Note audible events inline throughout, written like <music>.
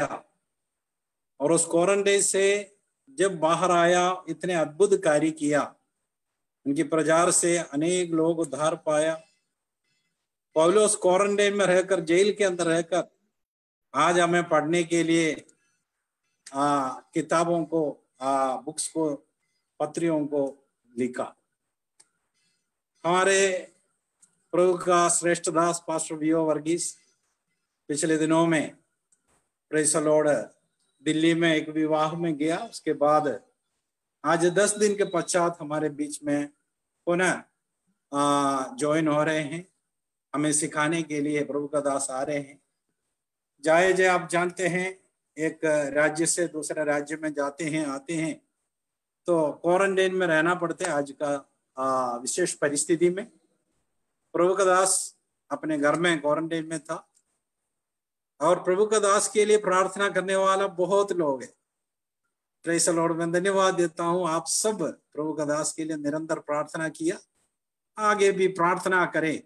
आया और उस क्वारंटाइन से जब बाहर आया इतने अद्भुत कार्य किया उनकी प्रजार से अनेक लोग उद्धार पाया पौलोस क्वारंटाइन में रहकर जेल के अंदर रहकर आज हमें पढ़ने के लिए आ, किताबों को आ, बुक्स को पत्रियों को लिखा हमारे प्रभु का श्रेष्ठ दास पास्टर वीओ वर्गीस पिछले दिनों में प्रेसलोड दिल्ली में एक विवाह में गया उसके बाद आज दस दिन के पश्चात हमारे बीच में पुनः ज्वाइन हो रहे हैं हमें सिखाने के लिए प्रभु का दास आ रहे हैं जाए जय आप जानते हैं एक राज्य से दूसरे राज्य में जाते हैं आते हैं तो क्वारंटाइन में रहना पड़ता है आज का विशेष परिस्थिति में प्रभु का दास अपने घर में क्वारंटाइन में था और प्रभु का दास के लिए प्रार्थना करने वाला बहुत लोग है प्रेस लॉर्ड मैं धन्यवाद देता हूँ आप सब प्रभु का दास के लिए निरंतर प्रार्थना किया आगे भी प्रार्थना करें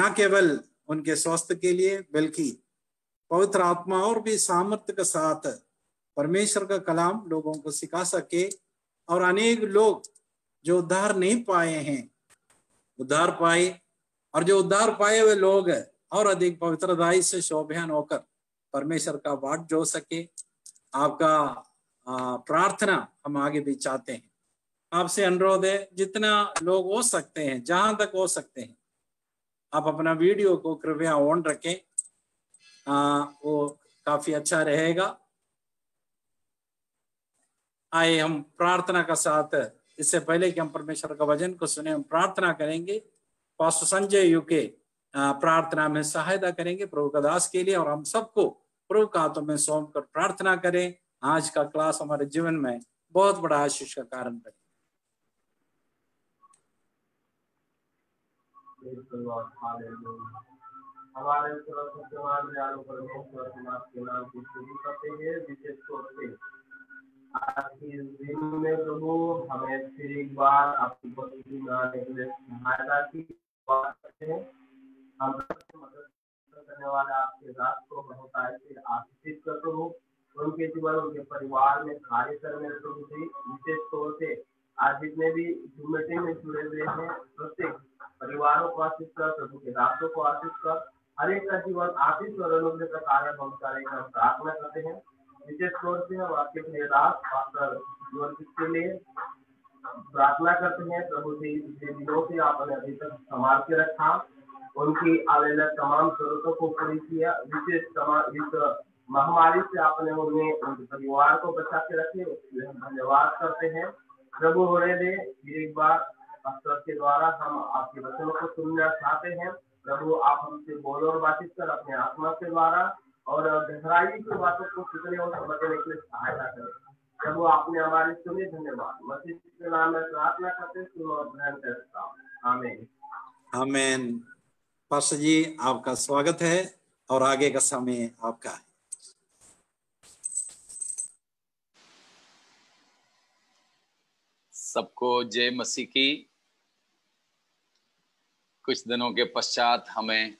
ना केवल उनके स्वास्थ्य के लिए बल्कि पवित्र आत्मा और भी सामर्थ्य के साथ परमेश्वर का कलाम लोगों को सिखा सके और अनेक लोग जो उद्धार नहीं पाए हैं उद्धार पाए और जो उद्धार पाए हुए लोग और अधिक पवित्रदायी से शोभियान होकर परमेश्वर का वाट जो सके आपका प्रार्थना हम आगे भी चाहते हैं आपसे अनुरोध है जितना लोग हो सकते हैं जहां तक हो सकते हैं आप अपना वीडियो को कृपया ऑन रखें आ, वो काफी अच्छा रहेगा आए हम प्रार्थना का साथ इससे पहले कि हम परमेश्वर का वजन को सुने हम प्रार्थना करेंगे पास्टर संजय यूके प्रार्थना में सहायता करेंगे प्रभु का दास के लिए और हम सबको प्रभु का हाथों में सौंप कर प्रार्थना करें आज का क्लास हमारे जीवन में बहुत बड़ा आशीष का कारण बने हमारे विशेष तौर से आज के दिन में प्रभु हमें फिर एक बार आपकी सहायता की उनके जीवन उनके परिवार में कार्य करने विशेष तौर से आज जितने भी जुमेटे में जुड़े हुए हैं प्रत्येक परिवारों को आशीष कर प्रभु के राष्ट्रों को आशीष कर हर एक का जीवन आशीष और अनुग्रह का कार्य हम सारे का प्रार्थना करते हैं विशेष तौर से हम आपके प्रिय दास पास्टर के लिए प्रार्थना करते हैं प्रभु जी पिछले दिनों से आपने अभी तक संभाल के रखा उनकी आवेदन तमाम जरूरतों को पूरी किया विशेष इस महामारी से आपने उन्हें उनके परिवार को बचा के रखे उसके लिए हम धन्यवाद करते हैं प्रभु होने दे फिर एक बार अफसर के द्वारा हम आपके वचनों को सुनना चाहते हैं प्रभु आप हमसे बोलो और बातचीत कर अपने आत्मा के द्वारा और गहराई की बातों को कितने और समझने के लिए सहायता करें प्रभु आपने हमारे सुने धन्यवाद मसीह के नाम में प्रार्थना करते सुनो और ग्रहण करता आमेन आमेन पास्टर जी आपका स्वागत है और आगे का समय आपका है सबको जय मसीह की कुछ दिनों के पश्चात हमें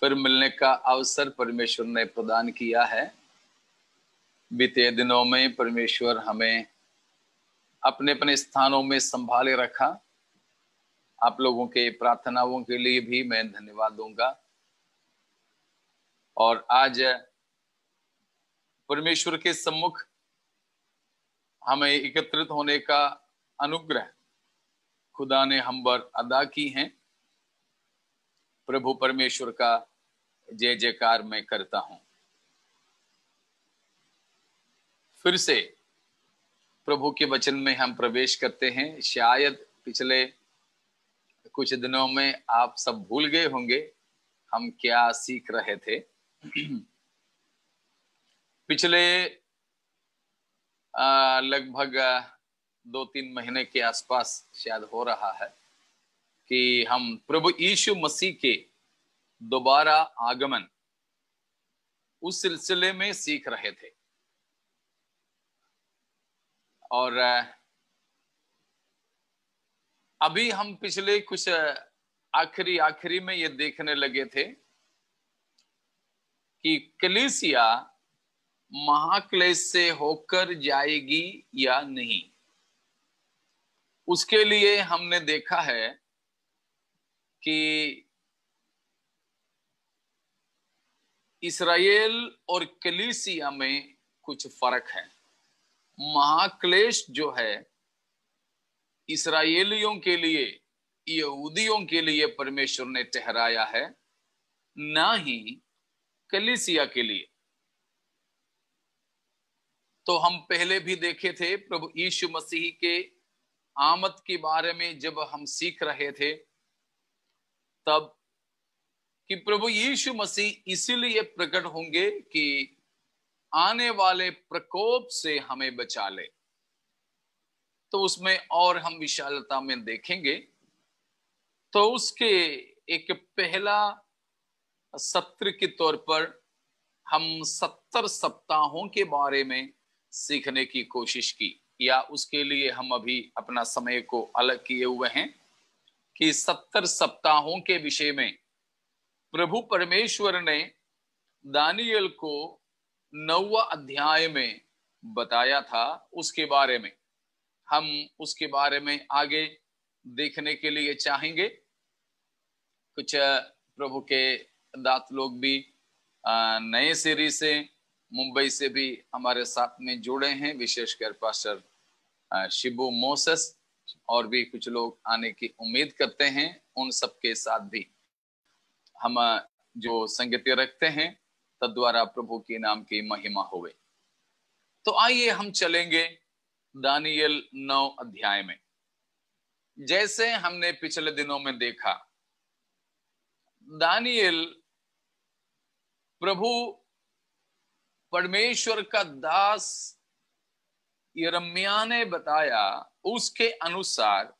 फिर मिलने का अवसर परमेश्वर ने प्रदान किया है बीते दिनों में परमेश्वर हमें अपने अपने स्थानों में संभाले रखा आप लोगों के प्रार्थनाओं के लिए भी मैं धन्यवाद दूंगा और आज परमेश्वर के सम्मुख हमें एकत्रित होने का अनुग्रह खुदा ने हम पर अदा की है प्रभु परमेश्वर का जय जयकार मैं करता हूं फिर से प्रभु के वचन में हम प्रवेश करते हैं शायद पिछले कुछ दिनों में आप सब भूल गए होंगे हम क्या सीख रहे थे पिछले लगभग दो तीन महीने के आसपास शायद हो रहा है कि हम प्रभु यीशु मसीह के दोबारा आगमन उस सिलसिले में सीख रहे थे और अभी हम पिछले कुछ आखिरी आखिरी में ये देखने लगे थे कि कलिसिया महाक्लेश से होकर जाएगी या नहीं उसके लिए हमने देखा है कि इसराइल और कलिसिया में कुछ फर्क है महाक्लेश जो है इसराइलियों के लिए यहूदियों के लिए परमेश्वर ने ठहराया है ना ही कलिसिया के लिए तो हम पहले भी देखे थे प्रभु यीशु मसीह के आमद के बारे में जब हम सीख रहे थे तब कि प्रभु यीशु मसीह इसीलिए प्रकट होंगे कि आने वाले प्रकोप से हमें बचा ले तो उसमें और हम विशालता में देखेंगे तो उसके एक पहला सत्र के तौर पर हम सत्तर सप्ताहों के बारे में सीखने की कोशिश की या उसके लिए हम अभी अपना समय को अलग किए हुए हैं कि सत्तर सप्ताहों के विषय में प्रभु परमेश्वर ने दानियल को नौवा अध्याय में बताया था उसके बारे में हम उसके बारे में आगे देखने के लिए चाहेंगे कुछ प्रभु के दात लोग भी नए सीरीज से मुंबई से भी हमारे साथ में जुड़े हैं विशेषकर पास्टर शिबू मोसस और भी कुछ लोग आने की उम्मीद करते हैं उन सब के साथ भी हम जो संगति रखते हैं तद्वारा प्रभु के नाम की महिमा होवे तो आइए हम चलेंगे दानियल नौ अध्याय में जैसे हमने पिछले दिनों में देखा दानियल प्रभु परमेश्वर का दास यरम्या ने बताया उसके अनुसार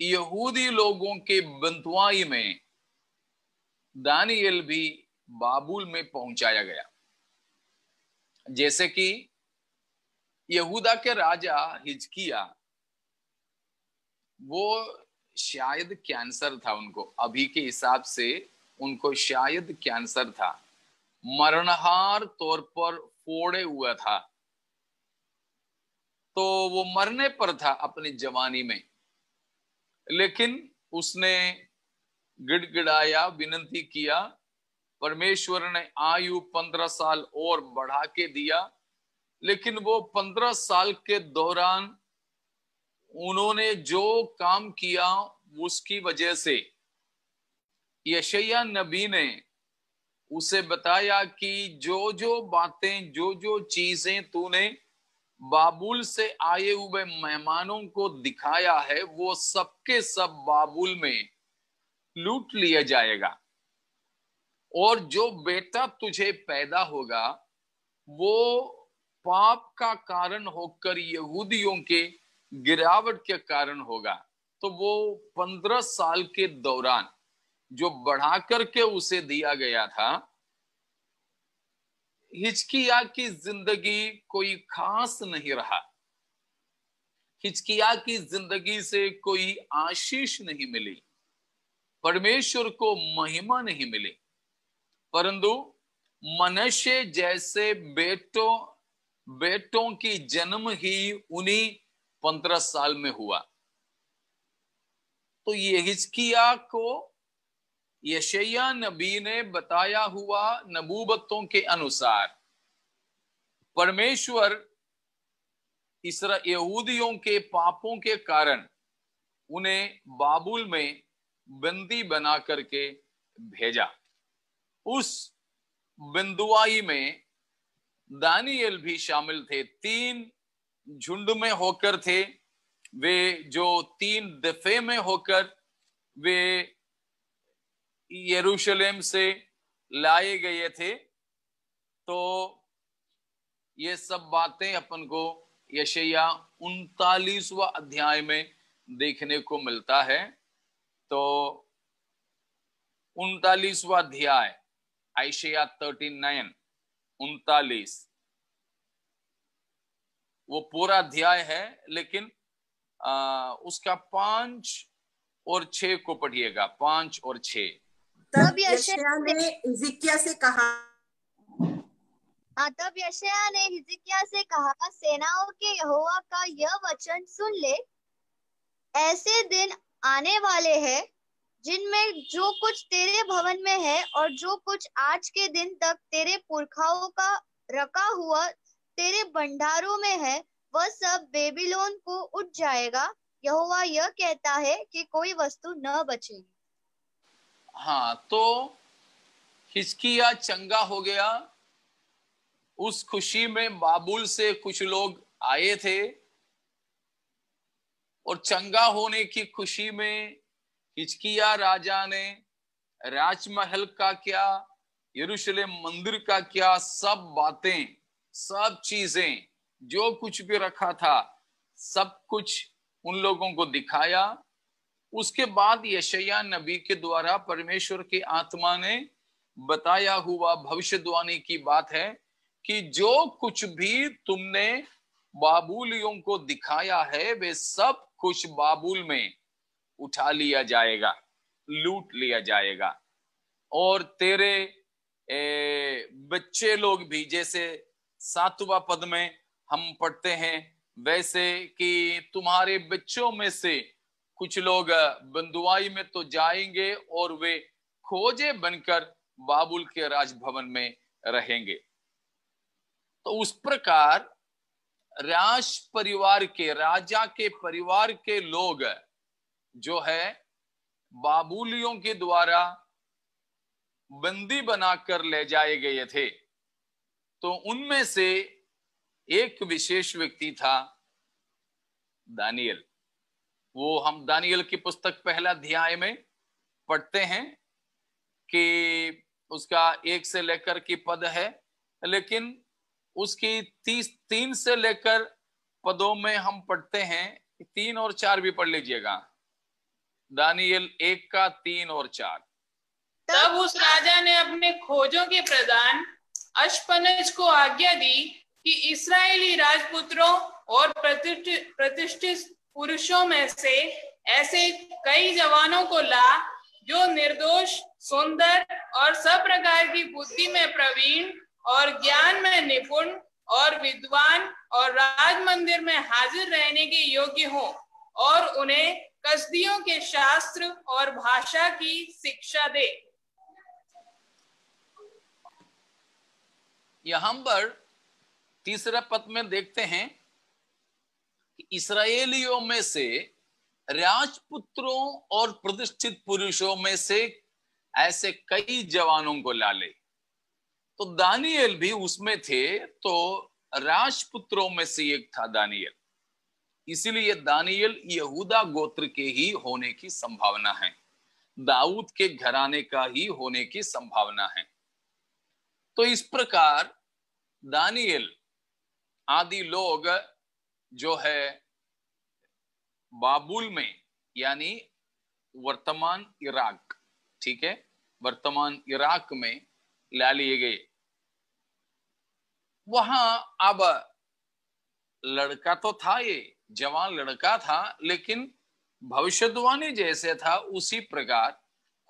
यहूदी लोगों के बंतवाई में दानियल भी बाबुल में पहुंचाया गया जैसे कि यहूदा के राजा हिजकिया वो शायद कैंसर था उनको अभी के हिसाब से उनको शायद कैंसर था मरणहार तौर पर फोड़े हुआ था तो वो मरने पर था अपनी जवानी में लेकिन उसने गिड़गिड़ाया विनती किया परमेश्वर ने आयु पंद्रह साल और बढ़ा के दिया लेकिन वो पंद्रह साल के दौरान उन्होंने जो काम किया उसकी वजह से यशैया नबी ने उसे बताया कि जो जो बातें जो जो चीजें तूने बाबुल से आए हुए मेहमानों को दिखाया है वो सबके सब बाबुल में लूट लिया जाएगा और जो बेटा तुझे पैदा होगा वो पाप का कारण होकर यहूदियों के गिरावट के कारण होगा तो वो पंद्रह साल के दौरान जो बढ़ा करके उसे दिया गया था हिचकिया की जिंदगी कोई खास नहीं रहा हिचकिया की जिंदगी से कोई आशीष नहीं मिली परमेश्वर को महिमा नहीं मिली परंतु मनुष्य जैसे बेटों बेटों की जन्म ही उन्हीं पंद्रह साल में हुआ तो ये हिचकिया को यशैया नबी ने बताया हुआ नबूबतों के अनुसार परमेश्वर इसरा यहूदियों के पापों के कारण उन्हें बाबुल में बंदी बना करके भेजा उस बिंदुआई में दानियल भी शामिल थे तीन झुंड में होकर थे वे जो तीन दफे में होकर वे यरूशलेम से लाए गए थे तो ये सब बातें अपन को यशया उनतालीसवा अध्याय में देखने को मिलता है तो उनतालीसवा अध्याय आयशिया थर्टी नाइन उनतालीस वो पूरा अध्याय है लेकिन आ, उसका पांच और छ को पढ़िएगा पांच और छ तब यशया ने हिजिकिया से कहा हाँ, तब यशया ने हिजकिया से कहा सेनाओं के यहोवा का यह वचन सुन ले ऐसे दिन आने वाले हैं जिनमें जो कुछ तेरे भवन में है और जो कुछ आज के दिन तक तेरे पुरखाओं का रखा हुआ तेरे भंडारों में है वह सब बेबीलोन को उठ जाएगा यहोवा यह कहता है कि कोई वस्तु न बचेगी हाँ तो हिचकिया चंगा हो गया उस खुशी में बाबुल से कुछ लोग आए थे और चंगा होने की खुशी में हिचकिया राजा ने राजमहल का क्या यरूशलेम मंदिर का क्या सब बातें सब चीजें जो कुछ भी रखा था सब कुछ उन लोगों को दिखाया उसके बाद यशया नबी के द्वारा परमेश्वर की आत्मा ने बताया हुआ भविष्यवाणी की बात है कि जो कुछ भी तुमने बाबुलियों को दिखाया है वे सब कुछ बाबुल में उठा लिया जाएगा लूट लिया जाएगा और तेरे ए, बच्चे लोग भी जैसे सातवा पद में हम पढ़ते हैं वैसे कि तुम्हारे बच्चों में से कुछ लोग बंदुआई में तो जाएंगे और वे खोजे बनकर बाबुल के राजभवन में रहेंगे तो उस प्रकार राज परिवार के राजा के परिवार के लोग जो है बाबूलियों के द्वारा बंदी बनाकर ले जाए गए थे तो उनमें से एक विशेष व्यक्ति था दानियल वो हम दानियल की पुस्तक पहला अध्याय में पढ़ते हैं कि उसका एक से लेकर की पद है लेकिन उसकी तीस तीन से लेकर पदों में हम पढ़ते हैं तीन और चार भी पढ़ लीजिएगा दानियल एक का तीन और चार तब उस राजा ने अपने खोजों के प्रधान अशपनज को आज्ञा दी कि इसराइली राजपुत्रों और प्रतिष्ठित पुरुषों में से ऐसे कई जवानों को ला जो निर्दोष सुंदर और सब प्रकार की बुद्धि में प्रवीण और ज्ञान में निपुण और विद्वान और राज मंदिर में हाजिर रहने के योग्य हो और उन्हें कसदियों के शास्त्र और भाषा की शिक्षा दे यहाँ पर तीसरे पद में देखते हैं कि इसराइलियों में से राजपुत्रों और प्रतिष्ठित पुरुषों में से ऐसे कई जवानों को ला ले तो दानियल भी उसमें थे तो राजपुत्रों में से एक था दानियल इसीलिए दानियल यहूदा गोत्र के ही होने की संभावना है दाऊद के घराने का ही होने की संभावना है तो इस प्रकार दानियल आदि लोग जो है बाबुल में यानी वर्तमान इराक ठीक है वर्तमान इराक में ला लिए गए वहां अब लड़का तो था ये जवान लड़का था लेकिन भविष्यवाणी जैसे था उसी प्रकार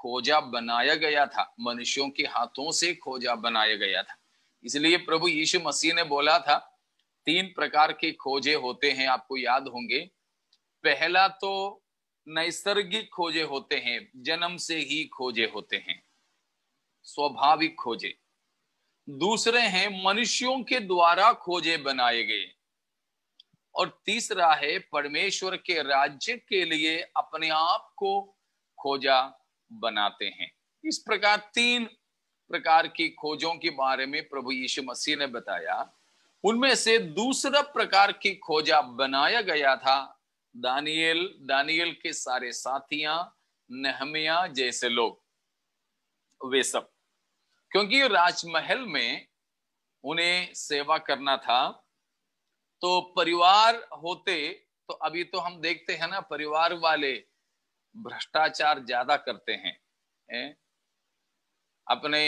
खोजा बनाया गया था मनुष्यों के हाथों से खोजा बनाया गया था इसलिए प्रभु यीशु मसीह ने बोला था तीन प्रकार के खोजे होते हैं आपको याद होंगे पहला तो नैसर्गिक खोजे होते हैं जन्म से ही खोजे होते हैं स्वाभाविक खोजे दूसरे हैं मनुष्यों के द्वारा खोजे बनाए गए और तीसरा है परमेश्वर के राज्य के लिए अपने आप को खोजा बनाते हैं इस प्रकार तीन प्रकार की खोजों के बारे में प्रभु यीशु मसीह ने बताया उनमें से दूसरा प्रकार की खोजा बनाया गया था दानियल दानियल के सारे साथियां नहमिया जैसे लोग वे सब क्योंकि राजमहल में उन्हें सेवा करना था तो परिवार होते तो अभी तो हम देखते हैं ना परिवार वाले भ्रष्टाचार ज्यादा करते हैं ए? अपने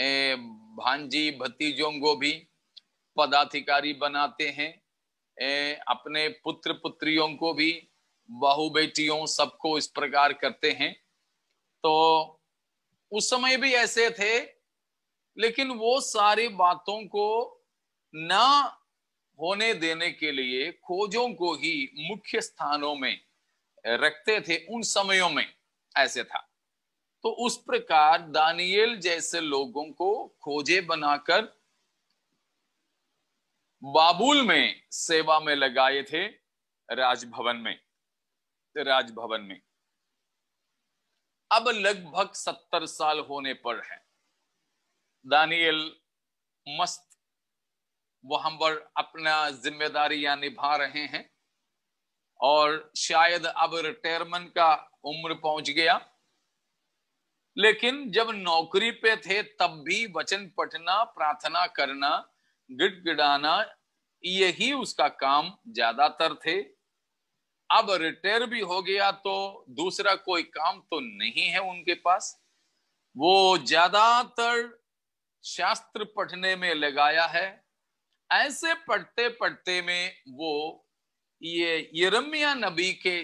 ए, भांजी भतीजों को भी पदाधिकारी बनाते हैं ए, अपने पुत्र पुत्रियों को भी बहु बेटियों सबको इस प्रकार करते हैं तो उस समय भी ऐसे थे लेकिन वो सारी बातों को ना होने देने के लिए खोजों को ही मुख्य स्थानों में रखते थे उन समयों में ऐसे था तो उस प्रकार दानियल जैसे लोगों को खोजे बनाकर बाबुल में सेवा में लगाए थे राजभवन में राजभवन में अब लगभग सत्तर साल होने पर है दानियल मस्त वो हम पर अपना जिम्मेदारी या निभा रहे हैं और शायद अब रिटायरमेंट का उम्र पहुंच गया लेकिन जब नौकरी पे थे तब भी वचन पढ़ना प्रार्थना करना गिड़गिड़ाना यही उसका काम ज्यादातर थे अब रिटायर भी हो गया तो दूसरा कोई काम तो नहीं है उनके पास वो ज्यादातर शास्त्र पढ़ने में लगाया है ऐसे पढ़ते पढ़ते में वो ये यरमिया नबी के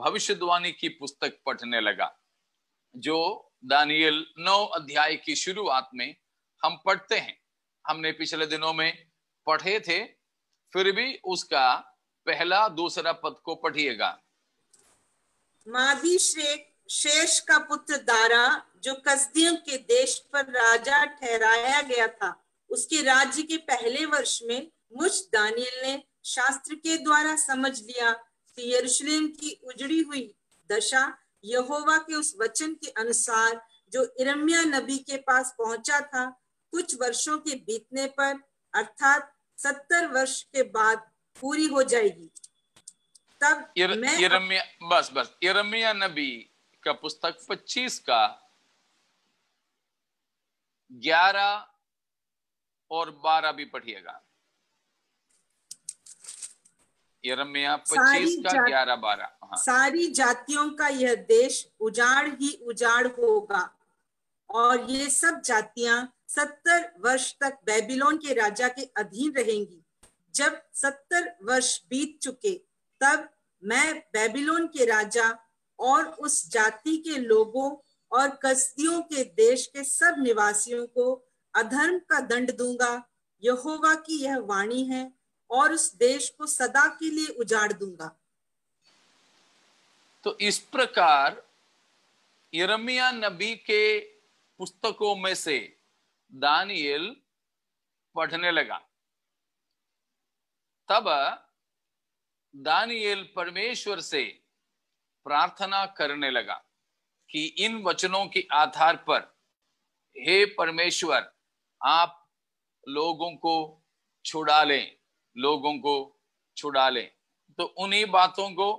भविष्यवाणी की पुस्तक पढ़ने लगा जो दानियल नौ अध्याय की शुरुआत में हम पढ़ते हैं हमने पिछले दिनों में पढ़े थे फिर भी उसका पहला दूसरा पद को पढ़िएगा मादी शेष का पुत्र दारा जो कस्दियों के देश पर राजा ठहराया गया था उसके राज्य के पहले वर्ष में मुझ दानियल ने शास्त्र के द्वारा समझ लिया कि यरूशलेम की उजड़ी हुई दशा यहोवा के उस वचन के अनुसार जो इरम्या नबी के पास पहुंचा था कुछ वर्षों के बीतने पर अर्थात सत्तर वर्ष के बाद पूरी हो जाएगी तब इर, मैं इरम्या, बस बस इरम्या नबी का पुस्तक 25 का 11 और बारह भी पढ़िएगा यरम्या पच्चीस का ग्यारह बारह हाँ। सारी जातियों का यह देश उजाड़ ही उजाड़ होगा और ये सब जातियां सत्तर वर्ष तक बेबीलोन के राजा के अधीन रहेंगी जब सत्तर वर्ष बीत चुके तब मैं बेबीलोन के राजा और उस जाति के लोगों और कस्तियों के देश के सब निवासियों को अधर्म का दंड दूंगा यहोवा की यह वाणी है और उस देश को सदा के लिए उजाड़ दूंगा तो इस प्रकार यरमिया नबी के पुस्तकों में से दानियल पढ़ने लगा तब दानियल परमेश्वर से प्रार्थना करने लगा कि इन वचनों के आधार पर हे परमेश्वर आप लोगों को छुड़ा लें लोगों को छुड़ा लें तो उन्हीं बातों को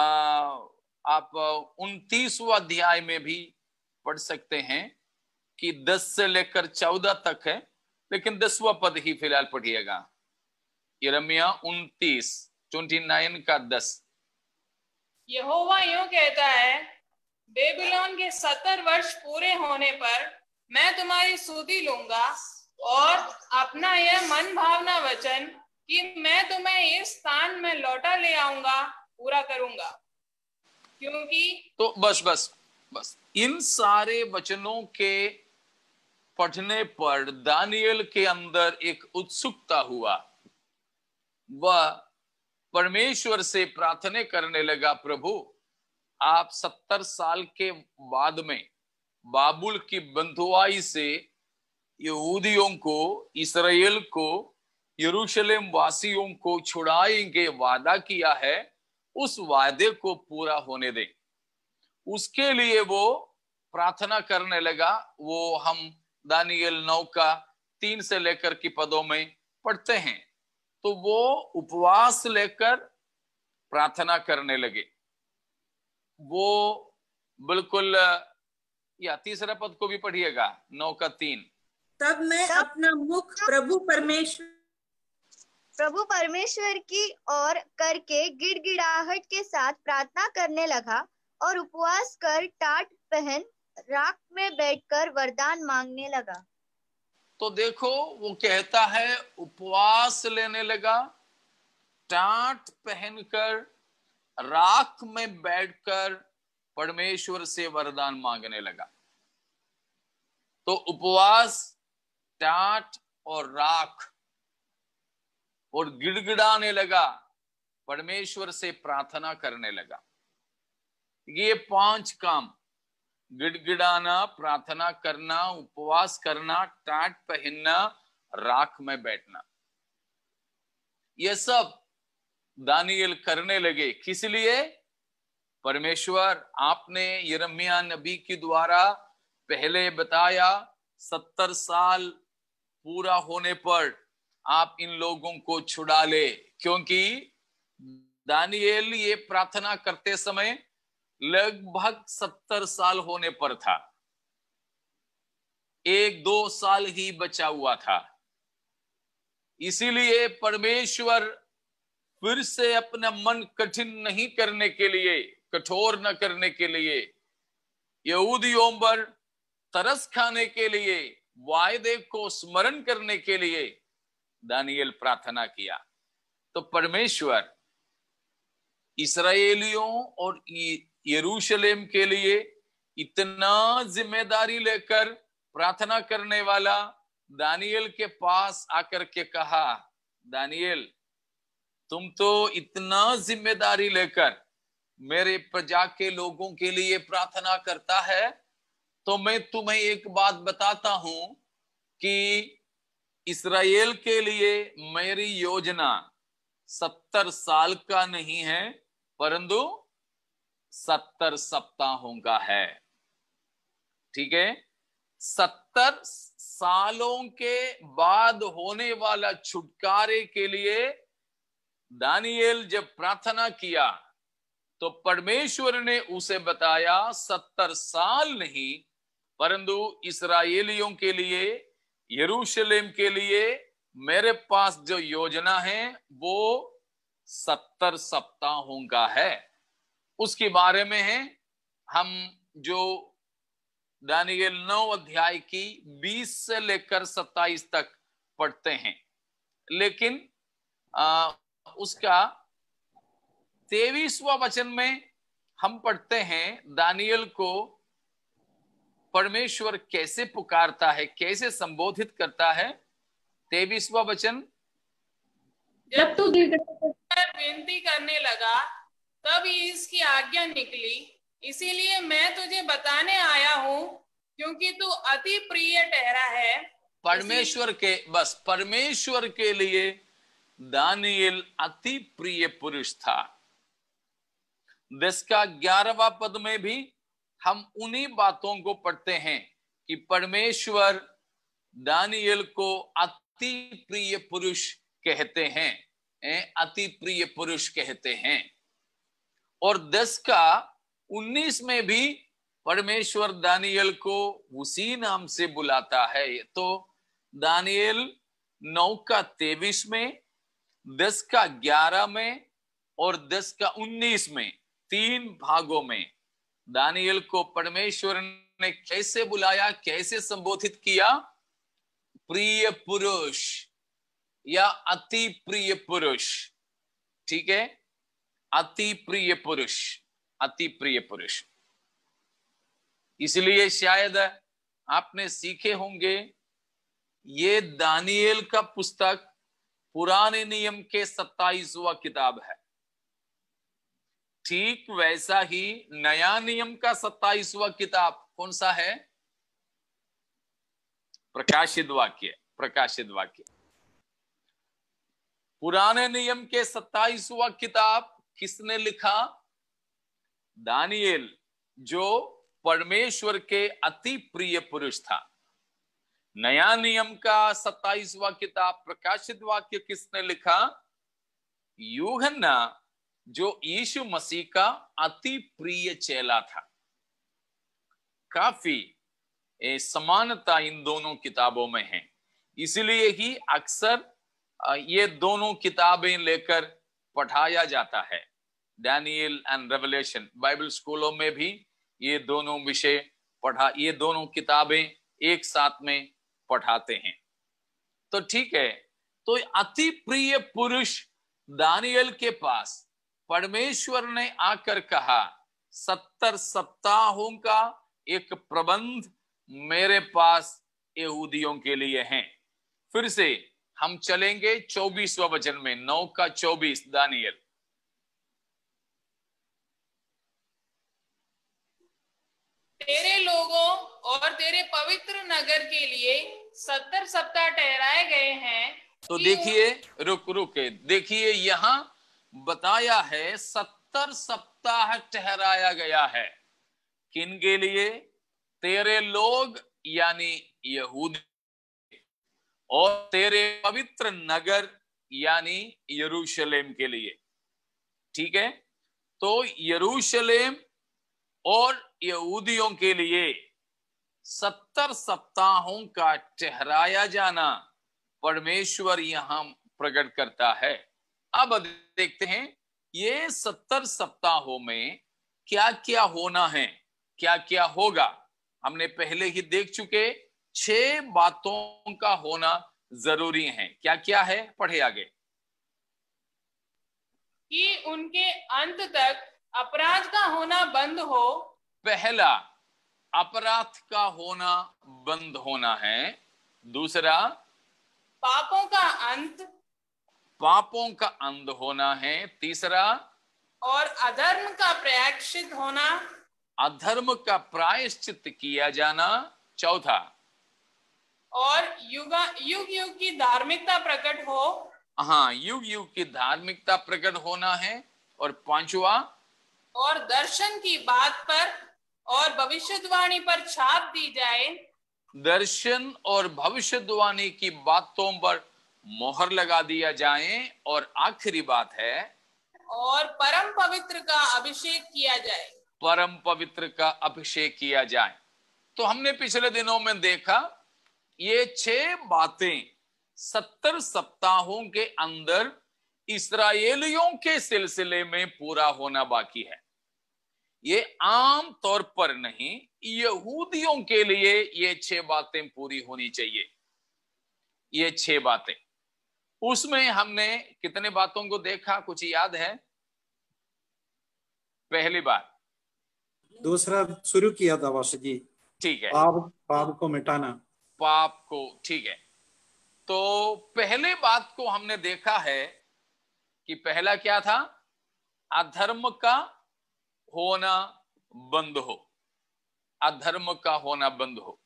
आप उनतीसवा अध्याय में भी पढ़ सकते हैं कि दस से लेकर चौदह तक है लेकिन दसवा पद ही फिलहाल पढ़िएगा यरमिया उनतीस ट्वेंटी नाइन का दस यहोवा यू कहता है बेबीलोन के सत्तर वर्ष पूरे होने पर मैं तुम्हारी सूदी लूंगा और अपना यह मन भावना वचन कि मैं तुम्हें इस स्थान में लौटा ले आऊंगा पूरा करूंगा क्योंकि तो बस बस बस इन सारे वचनों के पढ़ने पर दानियल के अंदर एक उत्सुकता हुआ वह परमेश्वर से प्रार्थना करने लगा प्रभु आप सत्तर साल के बाद में बाबुल की बंधुआई से यहूदियों को इसराइल को यरूशलेम वासियों को छुड़ाएंगे वादा किया है उस वादे को पूरा होने दें उसके लिए वो प्रार्थना करने लगा वो हम दानियल नौ का तीन से लेकर के पदों में पढ़ते हैं तो वो उपवास लेकर प्रार्थना करने लगे वो बिल्कुल या तीसरा पद को भी पढ़िएगा नौ का तीन तब मैं तब अपना मुख प्रभु परमेश्वर प्रभु परमेश्वर की ओर करके गिड़गिड़ाहट के साथ प्रार्थना करने लगा और उपवास कर टाट पहन राख में बैठकर वरदान मांगने लगा तो देखो वो कहता है उपवास लेने लगा टाट पहनकर राख में बैठकर परमेश्वर से वरदान मांगने लगा तो उपवास टाट और राख और गिड़गिड़ाने लगा परमेश्वर से प्रार्थना करने लगा ये पांच काम गिड़गिड़ाना प्रार्थना करना उपवास करना टाट पहनना राख में बैठना ये सब दानियल करने लगे किस लिए परमेश्वर आपने यरमिया नबी के द्वारा पहले बताया सत्तर साल पूरा होने पर आप इन लोगों को छुड़ा ले क्योंकि दानियल ये प्रार्थना करते समय लगभग सत्तर साल होने पर था एक दो साल ही बचा हुआ था इसीलिए परमेश्वर फिर से अपना मन कठिन नहीं करने के लिए कठोर न करने के लिए यहूदियों पर तरस खाने के लिए वायदे को स्मरण करने के लिए दानियल प्रार्थना किया तो परमेश्वर इसराइलियों और यरूशलेम के लिए इतना जिम्मेदारी लेकर प्रार्थना करने वाला दानियल के पास आकर के कहा दानियल तुम तो इतना जिम्मेदारी लेकर मेरे प्रजा के लोगों के लिए प्रार्थना करता है तो मैं तुम्हें एक बात बताता हूं कि इसराइल के लिए मेरी योजना सत्तर साल का नहीं है परंतु सत्तर सप्ताहों का है ठीक है सत्तर सालों के बाद होने वाला छुटकारे के लिए दानियल जब प्रार्थना किया तो परमेश्वर ने उसे बताया सत्तर साल नहीं परंतु इसराइलियों के लिए यरूशलेम के लिए मेरे पास जो योजना है वो सत्तर सप्ताहों का है उसके बारे में है हम जो दानियल नौ अध्याय की बीस से लेकर सत्ताईस तक पढ़ते हैं लेकिन आ, उसका तेवीसवा वचन में हम पढ़ते हैं दानियल को परमेश्वर कैसे पुकारता है कैसे संबोधित करता है तेवीसवा वचन जब तू विनती करने लगा तब इसकी आज्ञा निकली इसीलिए मैं तुझे बताने आया हूँ क्योंकि तू अति प्रिय ठहरा है परमेश्वर के बस परमेश्वर के लिए दानियल अति प्रिय पुरुष था दस का ग्यारहवा पद में भी हम उन्हीं बातों को पढ़ते हैं कि परमेश्वर दानियल को अति प्रिय पुरुष कहते हैं अति प्रिय पुरुष कहते हैं और दस का उन्नीस में भी परमेश्वर दानियल को उसी नाम से बुलाता है तो दानियल नौ का तेवीस में दस का ग्यारह में और दस का उन्नीस में तीन भागों में दानियल को परमेश्वर ने कैसे बुलाया कैसे संबोधित किया प्रिय पुरुष या अति प्रिय पुरुष ठीक है अति प्रिय पुरुष अति प्रिय पुरुष इसलिए शायद आपने सीखे होंगे ये दानियल का पुस्तक पुराने नियम के सत्ताईसवा किताब है ठीक वैसा ही नया नियम का सत्ताईसवा किताब कौन सा है प्रकाशित वाक्य प्रकाशित वाक्य पुराने नियम के सत्ताईसवा किताब किसने लिखा दानियल जो परमेश्वर के अति प्रिय पुरुष था नया नियम का सत्ताईसवा किताब प्रकाशित वाक्य किसने लिखा यूहन्ना जो यीशु मसीह का अति प्रिय चेला था काफी समानता इन दोनों किताबों में है इसलिए ही अक्सर ये दोनों किताबें लेकर पढ़ाया जाता है डैनियल एंड रेवलेशन बाइबल स्कूलों में भी ये दोनों विषय पढ़ा ये दोनों किताबें एक साथ में पढ़ाते हैं तो ठीक है तो अति प्रिय पुरुष दानियल के पास परमेश्वर ने आकर कहा सत्तर सप्ताहों का एक प्रबंध मेरे पास यहूदियों के लिए है फिर से हम चलेंगे चौबीसवा वचन में नौ का चौबीस दानियल तेरे लोगों और तेरे पवित्र नगर के लिए सत्तर सप्ताह ठहराए गए हैं तो देखिए रुक रुक देखिए यहाँ बताया है सत्तर सप्ताह ठहराया गया है किन के लिए तेरे लोग यानी यहूद और तेरे पवित्र नगर यानी यरूशलेम के लिए ठीक है तो यरूशलेम और यहूदियों के लिए सत्तर सप्ताहों का ठहराया जाना परमेश्वर यहां प्रकट करता है अब देखते हैं ये सत्तर सप्ताहों में क्या क्या होना है क्या क्या होगा हमने पहले ही देख चुके छह बातों का होना जरूरी है क्या क्या है पढ़े आगे कि उनके अंत तक अपराध का होना बंद हो पहला अपराध का होना बंद होना है दूसरा पापों का अंत पापों का अंध होना है तीसरा और अधर्म का प्रयाक्षित होना अधर्म का प्रायश्चित किया जाना चौथा और युग युग युग की धार्मिकता प्रकट हो हाँ युग युग की धार्मिकता प्रकट होना है और पांचवा और दर्शन की बात पर और भविष्यवाणी पर छाप दी जाए दर्शन और भविष्यवाणी की बातों पर मोहर लगा दिया जाए और आखिरी बात है और परम पवित्र का अभिषेक किया जाए परम पवित्र का अभिषेक किया जाए तो हमने पिछले दिनों में देखा ये छह बातें सत्तर सप्ताहों के अंदर इसराइलियों के सिलसिले में पूरा होना बाकी है ये आम तौर पर नहीं यहूदियों के लिए ये छह बातें पूरी होनी चाहिए ये छह बातें उसमें हमने कितने बातों को देखा कुछ याद है पहली बार दूसरा शुरू किया था वाश जी ठीक है पाप पाप को मिटाना पाप को ठीक है तो पहले बात को हमने देखा है कि पहला क्या था अधर्म का होना बंद हो अधर्म का होना बंद हो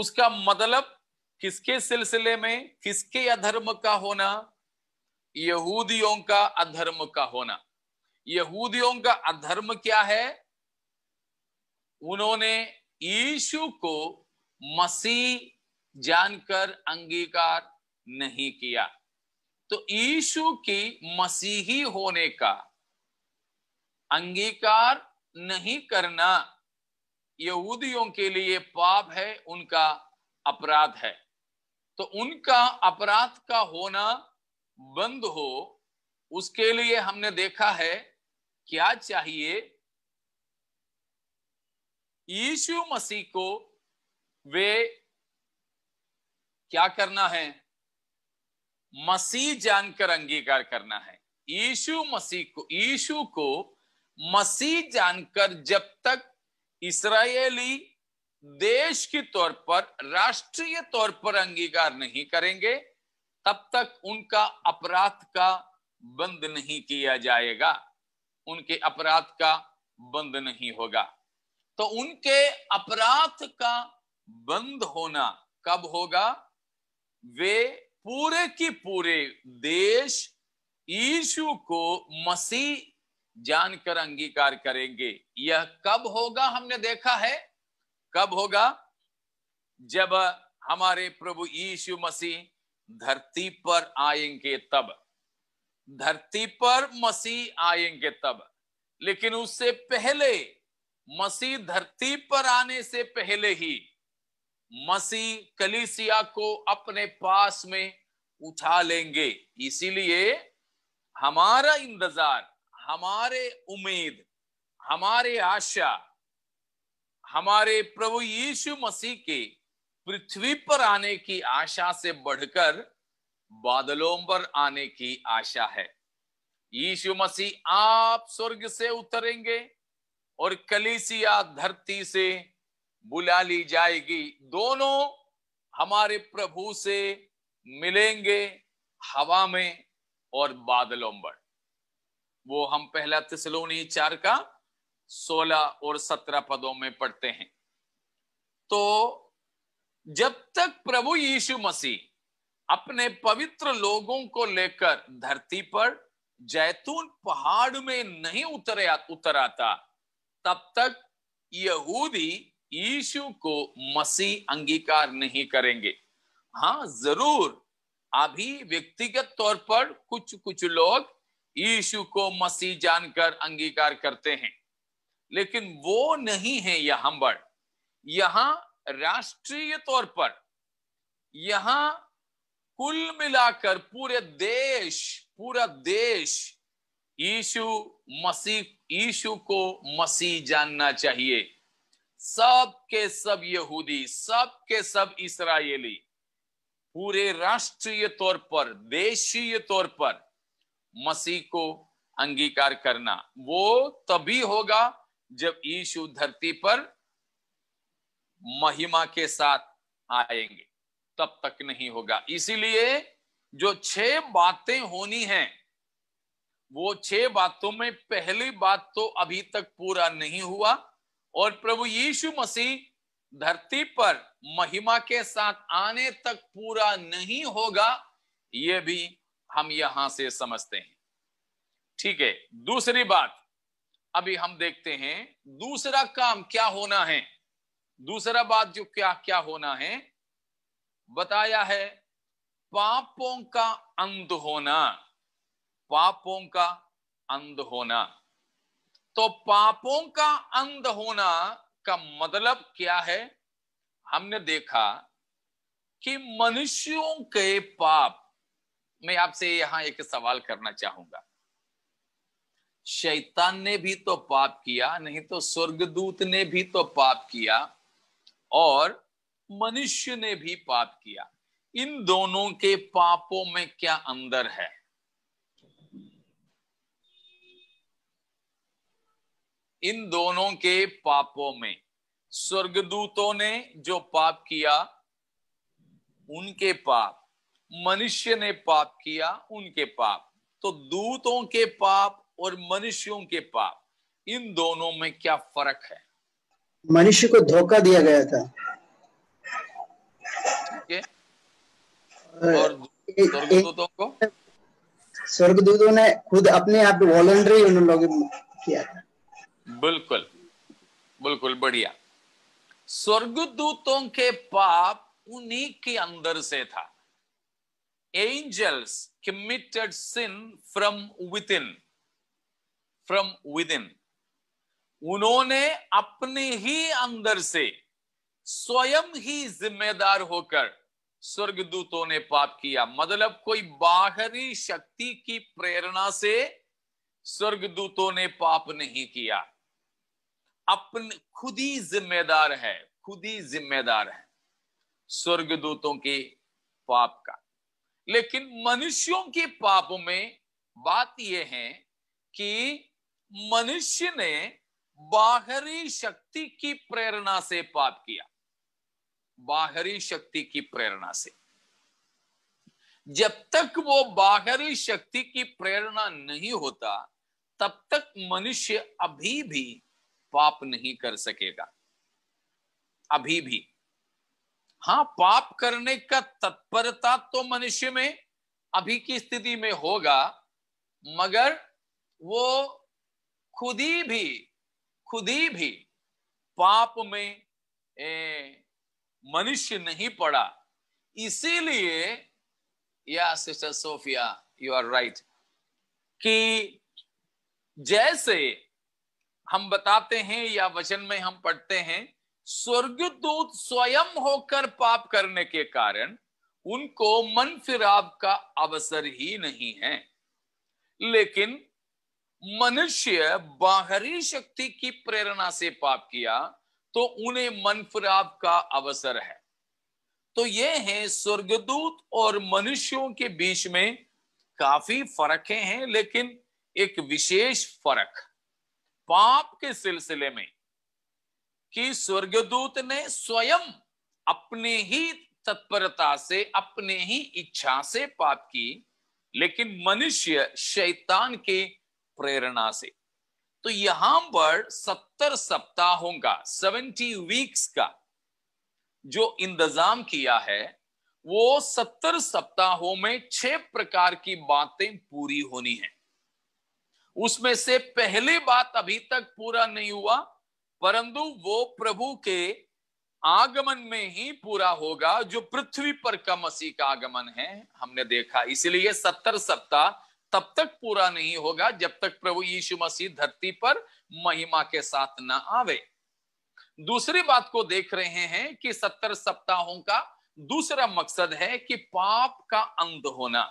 उसका मतलब किसके सिलसिले में किसके अधर्म का होना यहूदियों का अधर्म का होना यहूदियों का अधर्म क्या है उन्होंने यीशु को मसीह जानकर अंगीकार नहीं किया तो यीशु की मसीही होने का अंगीकार नहीं करना यहूदियों के लिए पाप है उनका अपराध है तो उनका अपराध का होना बंद हो उसके लिए हमने देखा है क्या चाहिए यीशु मसीह को वे क्या करना है मसीह जानकर अंगीकार करना है यीशु मसीह को यीशु को मसीह जानकर जब तक इसराइली देश के तौर पर राष्ट्रीय तौर पर अंगीकार नहीं करेंगे तब तक उनका अपराध का बंद नहीं किया जाएगा उनके अपराध का बंद नहीं होगा तो उनके अपराध का बंद होना कब होगा वे पूरे की पूरे देश यीशु को मसीह जानकर अंगीकार करेंगे यह कब होगा हमने देखा है कब होगा जब हमारे प्रभु यीशु मसीह धरती पर आएंगे तब धरती पर मसीह आएंगे तब लेकिन उससे पहले मसीह धरती पर आने से पहले ही मसीह कलीसिया को अपने पास में उठा लेंगे इसीलिए हमारा इंतजार हमारे उम्मीद हमारे आशा हमारे प्रभु यीशु मसीह के पृथ्वी पर आने की आशा से बढ़कर बादलों पर आने की आशा है यीशु मसीह आप स्वर्ग से उतरेंगे और कलीसिया धरती से बुला ली जाएगी दोनों हमारे प्रभु से मिलेंगे हवा में और बादलों पर वो हम पहला तिसलोनी चार का सोलह और सत्रह पदों में पढ़ते हैं तो जब तक प्रभु यीशु मसीह अपने पवित्र लोगों को लेकर धरती पर जैतून पहाड़ में नहीं उतरे उतर आता तब तक यहूदी यीशु को मसीह अंगीकार नहीं करेंगे हाँ जरूर अभी व्यक्तिगत तौर पर कुछ कुछ लोग यीशु को मसीह जानकर अंगीकार करते हैं लेकिन वो नहीं है यहां बड़ यहां राष्ट्रीय तौर पर यहां कुल मिलाकर पूरे देश पूरा देश यीशु मसीह यीशु को मसीह जानना चाहिए सब के सब यहूदी सब के सब इसराइली पूरे राष्ट्रीय तौर पर देशीय तौर पर मसीह को अंगीकार करना वो तभी होगा जब ईशु धरती पर महिमा के साथ आएंगे तब तक नहीं होगा इसीलिए जो छह बातें होनी हैं वो छह बातों में पहली बात तो अभी तक पूरा नहीं हुआ और प्रभु यीशु मसीह धरती पर महिमा के साथ आने तक पूरा नहीं होगा ये भी हम यहां से समझते हैं ठीक है दूसरी बात अभी हम देखते हैं दूसरा काम क्या होना है दूसरा बात जो क्या क्या होना है बताया है पापों का अंध होना पापों का अंध होना तो पापों का अंध होना का मतलब क्या है हमने देखा कि मनुष्यों के पाप मैं आपसे यहां एक सवाल करना चाहूंगा शैतान ने भी तो पाप किया नहीं तो स्वर्गदूत ने भी तो पाप किया और मनुष्य ने भी पाप किया इन दोनों के पापों में क्या अंदर है इन दोनों के पापों में स्वर्गदूतों ने जो पाप किया उनके पाप मनुष्य ने पाप किया उनके पाप तो दूतों के पाप और मनुष्यों के पाप इन दोनों में क्या फर्क है मनुष्य को धोखा दिया गया था okay? और स्वर्गदूतों को स्वर्गदूतों ने खुद अपने आप वॉलंटरी उन लोगों किया था बिल्कुल बिल्कुल बढ़िया स्वर्गदूतों के पाप उन्हीं के अंदर से था angels sin from from in from within उन्होंने अपने ही अंदर से स्वयं ही जिम्मेदार होकर स्वर्गदूतों ने पाप किया मतलब कोई बाहरी शक्ति की प्रेरणा से स्वर्गदूतों ने पाप नहीं किया अपन खुद ही जिम्मेदार है खुद ही जिम्मेदार है स्वर्गदूतों के पाप का लेकिन मनुष्यों के पापों में बात यह है कि मनुष्य ने बाहरी शक्ति की प्रेरणा से पाप किया बाहरी शक्ति की प्रेरणा से जब तक वो बाहरी शक्ति की प्रेरणा नहीं होता तब तक मनुष्य अभी भी पाप नहीं कर सकेगा अभी भी हाँ पाप करने का तत्परता तो मनुष्य में अभी की स्थिति में होगा मगर वो खुदी भी खुदी भी पाप में मनुष्य नहीं पड़ा इसीलिए या sister Sophia you are right कि जैसे हम बताते हैं या वचन में हम पढ़ते हैं स्वर्गदूत स्वयं होकर पाप करने के कारण उनको मन फिराव का अवसर ही नहीं है लेकिन मनुष्य बाहरी शक्ति की प्रेरणा से पाप किया तो उन्हें मनफराब का अवसर है तो ये है स्वर्गदूत और मनुष्यों के बीच में काफी फर्क हैं लेकिन एक विशेष फर्क पाप के सिलसिले में कि स्वर्गदूत ने स्वयं अपने ही तत्परता से अपने ही इच्छा से पाप की लेकिन मनुष्य शैतान के प्रेरणा से तो यहां पर सत्तर सप्ताहों का सेवेंटी वीक्स का जो इंतजाम किया है वो सत्तर सप्ताहों में छह प्रकार की बातें पूरी होनी है उसमें से पहली बात अभी तक पूरा नहीं हुआ परंतु वो प्रभु के आगमन में ही पूरा होगा जो पृथ्वी पर का मसीह का आगमन है हमने देखा इसलिए सत्तर सप्ताह तब तक पूरा नहीं होगा जब तक प्रभु यीशु मसीह धरती पर महिमा के साथ न आवे दूसरी बात को देख रहे हैं कि सत्तर सप्ताहों का दूसरा मकसद है कि पाप का अंत होना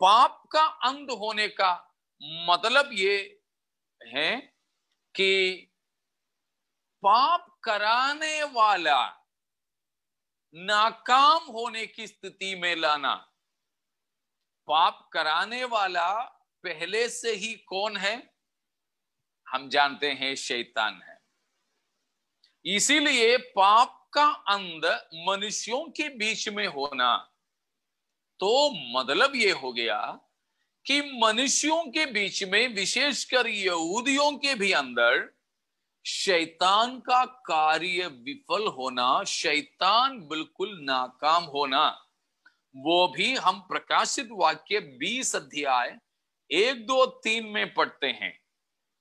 पाप का अंत होने का मतलब ये है कि पाप कराने वाला नाकाम होने की स्थिति में लाना पाप कराने वाला पहले से ही कौन है हम जानते हैं शैतान है इसीलिए पाप का अंध मनुष्यों के बीच में होना तो मतलब ये हो गया कि मनुष्यों के बीच में विशेषकर यहूदियों के भी अंदर शैतान का कार्य विफल होना शैतान बिल्कुल नाकाम होना वो भी हम प्रकाशित वाक्य बीस अध्याय एक दो तीन में पढ़ते हैं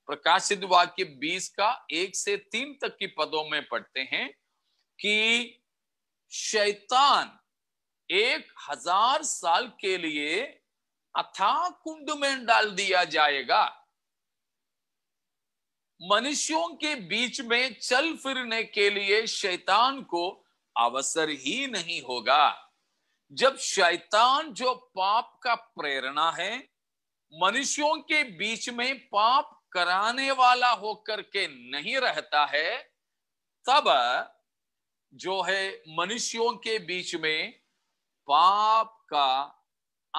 प्रकाशित वाक्य बीस का एक से तीन तक की पदों में पढ़ते हैं कि शैतान एक हजार साल के लिए अथा कुंड में डाल दिया जाएगा मनुष्यों के बीच में चल फिरने के लिए शैतान को अवसर ही नहीं होगा जब शैतान जो पाप का प्रेरणा है मनुष्यों के बीच में पाप कराने वाला होकर के नहीं रहता है तब जो है मनुष्यों के बीच में पाप का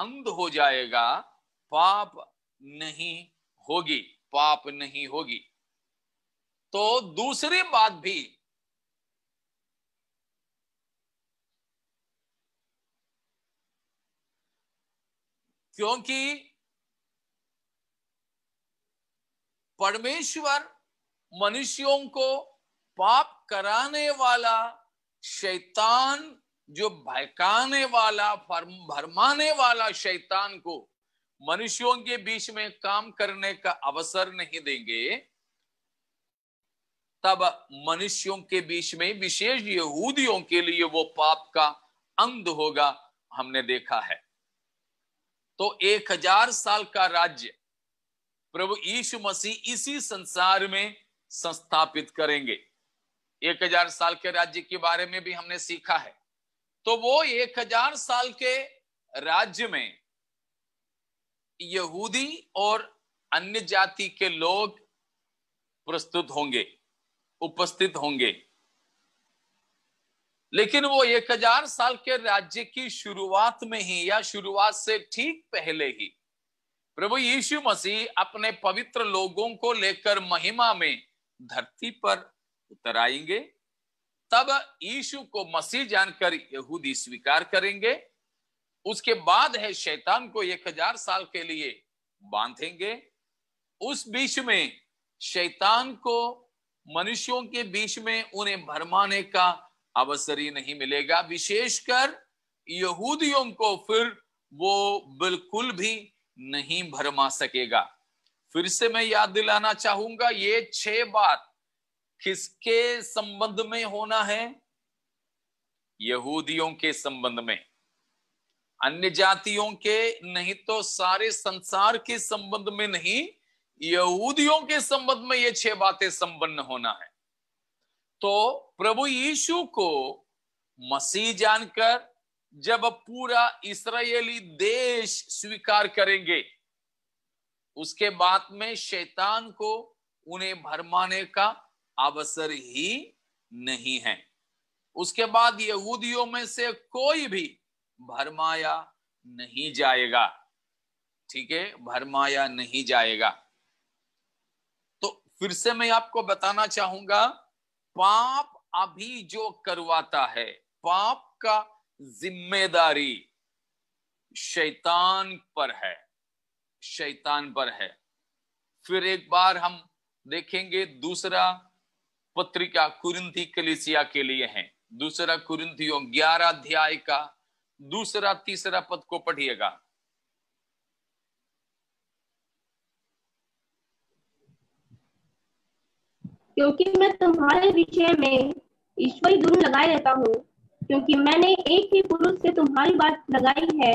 अंध हो जाएगा पाप नहीं होगी पाप नहीं होगी तो दूसरी बात भी क्योंकि परमेश्वर मनुष्यों को पाप कराने वाला शैतान जो भयकाने वाला भरमाने वाला शैतान को मनुष्यों के बीच में काम करने का अवसर नहीं देंगे तब मनुष्यों के बीच में विशेष यहूदियों के लिए वो पाप का अंध होगा हमने देखा है तो एक हजार साल का राज्य प्रभु यीशु मसीह इसी संसार में संस्थापित करेंगे एक हजार साल के राज्य के बारे में भी हमने सीखा है तो वो एक हजार साल के राज्य में यहूदी और अन्य जाति के लोग प्रस्तुत होंगे उपस्थित होंगे लेकिन वो एक हजार साल के राज्य की शुरुआत में ही या शुरुआत से ठीक पहले ही प्रभु यीशु मसीह अपने पवित्र लोगों को लेकर महिमा में धरती पर उतर आएंगे तब यीशु को मसीह जानकर यहूदी स्वीकार करेंगे उसके बाद है शैतान को एक हजार साल के लिए बांधेंगे उस बीच में शैतान को मनुष्यों के बीच में उन्हें भरमाने का अवसर ही नहीं मिलेगा विशेषकर यहूदियों को फिर वो बिल्कुल भी नहीं भरमा सकेगा फिर से मैं याद दिलाना चाहूंगा ये छह बात किसके संबंध में होना है यहूदियों के संबंध में अन्य जातियों के नहीं तो सारे संसार के संबंध में नहीं यहूदियों के संबंध में ये छह बातें संपन्न होना है तो प्रभु यीशु को मसीह जानकर जब पूरा इसराइली देश स्वीकार करेंगे उसके बाद में शैतान को उन्हें भरमाने का अवसर ही नहीं है उसके बाद यहूदियों में से कोई भी भरमाया नहीं जाएगा ठीक है भरमाया नहीं जाएगा तो फिर से मैं आपको बताना चाहूंगा पाप अभी जो करवाता है पाप का जिम्मेदारी शैतान पर है शैतान पर है फिर एक बार हम देखेंगे दूसरा पत्रिका कुरिंथी कलिसिया के लिए है दूसरा कुरिंथियों ग्यारह अध्याय का दूसरा तीसरा पद को पढ़िएगा क्योंकि मैं तुम्हारे विषय में ईश्वरी दुर्ग लगाए रहता हूँ क्योंकि मैंने एक ही पुरुष से तुम्हारी बात लगाई है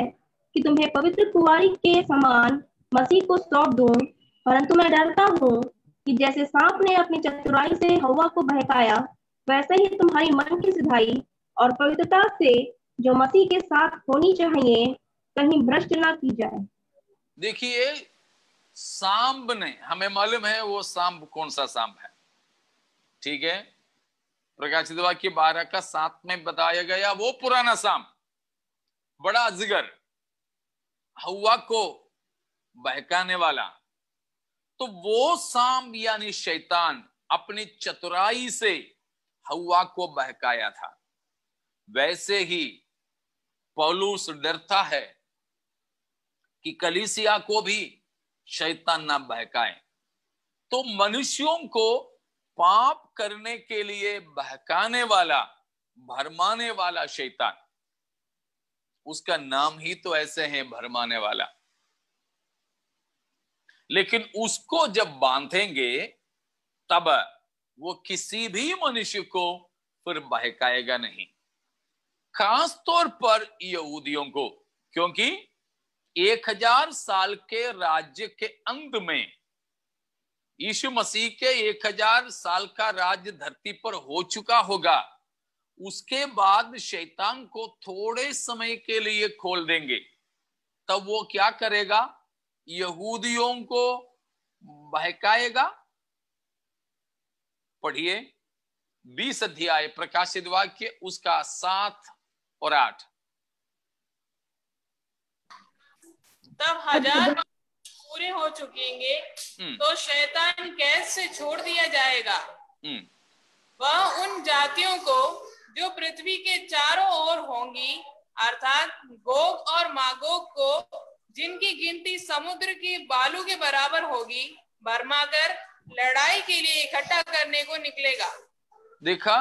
कि तुम्हें पवित्र कुमारी के समान मसीह को सौंप दू परंतु मैं डरता हूँ कि जैसे सांप ने अपनी चतुराई से हवा को बहकाया वैसे ही तुम्हारी मन की सिधाई और पवित्रता से जो मसीह के साथ होनी चाहिए कहीं भ्रष्ट ना की जाए देखिए सांब ने हमें मालूम है वो सांब कौन सा सांब है ठीक है प्रकाशित वाक्य बारह का सात में बताया गया वो पुराना साम बड़ा जिगर हवा को बहकाने वाला तो वो साम यानी शैतान अपनी चतुराई से हवा को बहकाया था वैसे ही पौलूस डरता है कि कलिसिया को भी शैतान ना बहकाए तो मनुष्यों को पाप करने के लिए बहकाने वाला भरमाने वाला शैतान उसका नाम ही तो ऐसे है भरमाने वाला लेकिन उसको जब बांधेंगे तब वो किसी भी मनुष्य को फिर बहकाएगा नहीं खास तौर पर यहूदियों को क्योंकि 1000 साल के राज्य के अंत में यीशु मसीह के 1000 साल का राज्य धरती पर हो चुका होगा उसके बाद शैतान को थोड़े समय के लिए खोल देंगे तब वो क्या करेगा यहूदियों को बहकाएगा पढ़िए बीस अध्याय प्रकाशित वाक्य उसका सात और आठ तब हजार पूरे हो चुकेंगे हम्म। तो शैतान कैद से छोड़ दिया जाएगा हम्म। वह उन जातियों को जो पृथ्वी के चारों ओर होंगी अर्थात गोग और मागोग को जिनकी गिनती समुद्र की बालू के बराबर होगी भरमा कर लड़ाई के लिए इकट्ठा करने को निकलेगा देखा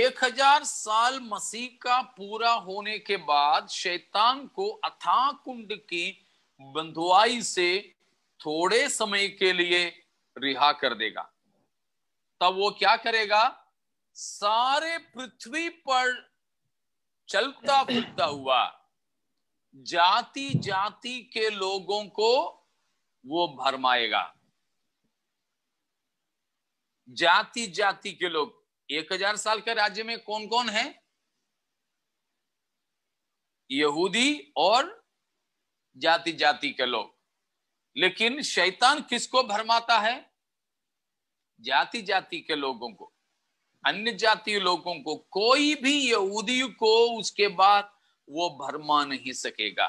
एक हजार साल मसीह का पूरा होने के बाद शैतान को अथाह कुंड की बंधुआई से थोड़े समय के लिए रिहा कर देगा तब वो क्या करेगा सारे पृथ्वी पर चलता फिरता हुआ जाति जाति के लोगों को वो भरमाएगा जाति जाति के लोग एक हजार साल के राज्य में कौन कौन है यहूदी और जाति जाति के लोग लेकिन शैतान किसको भरमाता है जाति जाति के लोगों को अन्य जाति लोगों को कोई भी यहूदी को उसके बाद वो भरमा नहीं सकेगा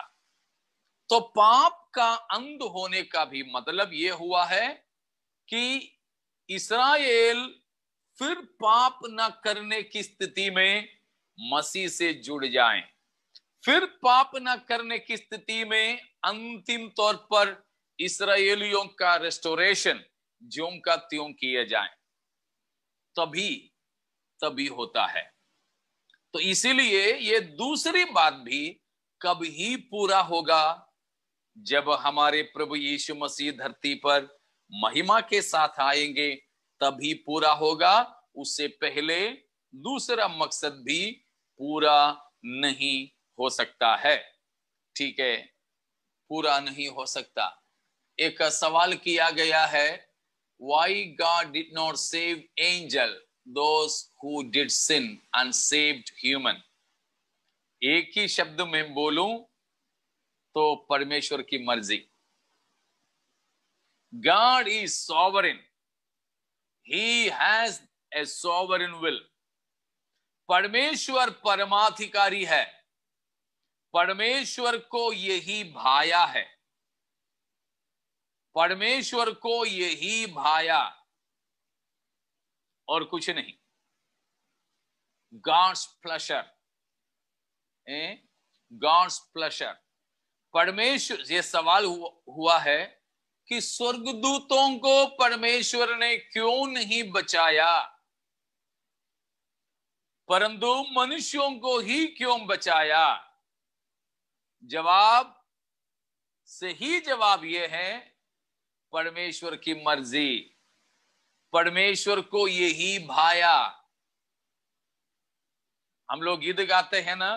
तो पाप का अंध होने का भी मतलब यह हुआ है कि इसराइल फिर पाप न करने की स्थिति में मसीह से जुड़ जाएं फिर पाप न करने की स्थिति में अंतिम तौर पर इसराइलियों का रेस्टोरेशन ज्योम का त्यों किया जाए तभी तभी होता है तो इसीलिए ये दूसरी बात भी कब ही पूरा होगा जब हमारे प्रभु यीशु मसीह धरती पर महिमा के साथ आएंगे तभी पूरा होगा उससे पहले दूसरा मकसद भी पूरा नहीं हो सकता है ठीक है पूरा नहीं हो सकता एक सवाल किया गया है why God did not save angel human एक ही शब्द में बोलू तो परमेश्वर की मर्जी God is sovereign he has a sovereign will परमेश्वर परमाधिकारी है परमेश्वर को यही भाया है परमेश्वर को यही भाया और कुछ नहीं गॉड्स प्लशर गॉड्स प्लशर परमेश्वर ये सवाल हुआ, हुआ है कि स्वर्गदूतों को परमेश्वर ने क्यों नहीं बचाया परंतु मनुष्यों को ही क्यों बचाया जवाब सही जवाब यह है परमेश्वर की मर्जी परमेश्वर को यही भाया हम लोग गीत गाते हैं ना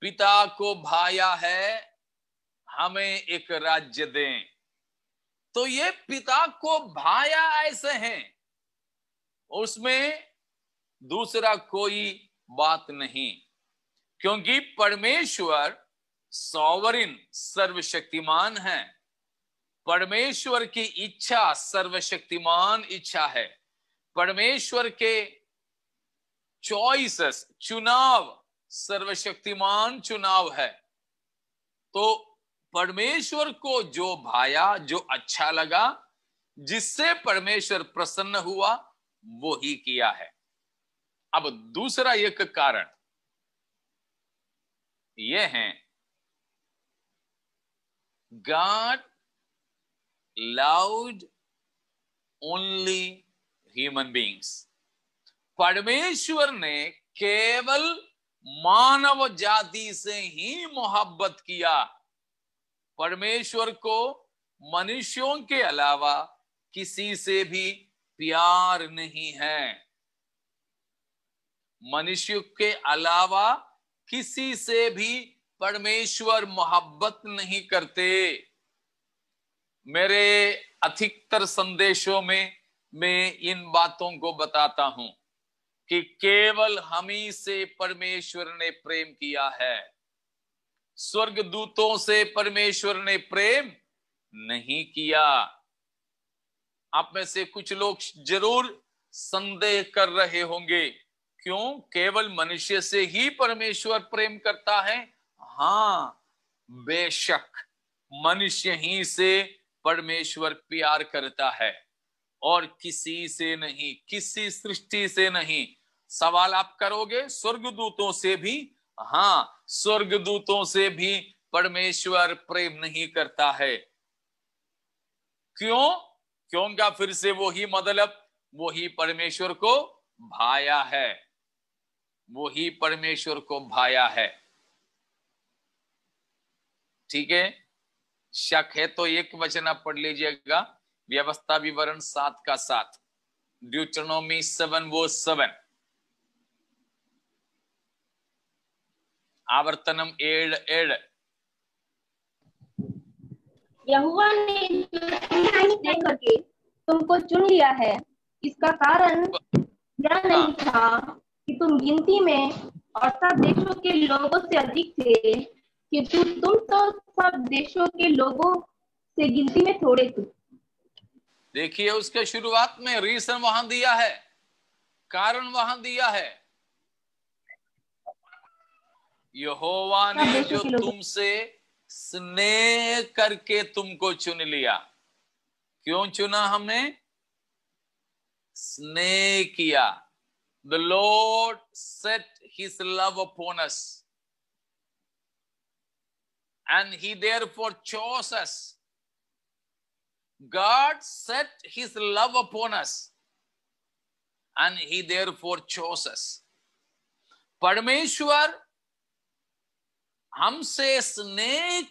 पिता को भाया है हमें एक राज्य दें तो ये पिता को भाया ऐसे हैं उसमें दूसरा कोई बात नहीं क्योंकि परमेश्वर सौवरिन सर्वशक्तिमान है परमेश्वर की इच्छा सर्वशक्तिमान इच्छा है परमेश्वर के चॉइसेस चुनाव सर्वशक्तिमान चुनाव है तो परमेश्वर को जो भाया जो अच्छा लगा जिससे परमेश्वर प्रसन्न हुआ वो ही किया है अब दूसरा एक कारण ये है God loved only human beings. परमेश्वर ने केवल मानव जाति से ही मोहब्बत किया परमेश्वर को मनुष्यों के अलावा किसी से भी प्यार नहीं है मनुष्य के अलावा किसी से भी परमेश्वर मोहब्बत नहीं करते मेरे अधिकतर संदेशों में मैं इन बातों को बताता हूं कि केवल हम ही से परमेश्वर ने प्रेम किया है स्वर्ग दूतों से परमेश्वर ने प्रेम नहीं किया आप में से कुछ लोग जरूर संदेह कर रहे होंगे क्यों केवल मनुष्य से ही परमेश्वर प्रेम करता है हां बेशक मनुष्य ही से परमेश्वर प्यार करता है और किसी से नहीं किसी सृष्टि से नहीं सवाल आप करोगे स्वर्गदूतों से भी हाँ स्वर्गदूतों से भी परमेश्वर प्रेम नहीं करता है क्यों क्यों का फिर से वही मतलब वही परमेश्वर को भाया है वही परमेश्वर को भाया है ठीक है शक है तो एक वचन आप पढ़ लीजिएगा व्यवस्था विवरण सात का सात ड्यूटनोमी सेवन वो सेवन आवर्तनम एड एड यहुआ ने करके तुमको चुन लिया है इसका कारण यह नहीं था कि तुम गिनती में और सब देशों के लोगों से अधिक थे तू तुम तो सब देशों के लोगों से गिनती में थोड़े थे देखिए उसके शुरुआत में रीजन वहां दिया है कारण वहां दिया है यहोवा ने जो तुमसे स्नेह करके तुमको चुन लिया क्यों चुना हमने स्नेह किया the Lord set his love upon us And he therefore chose us. God set his love upon us. And he therefore chose us. परमेश्वर Hamse स्नेह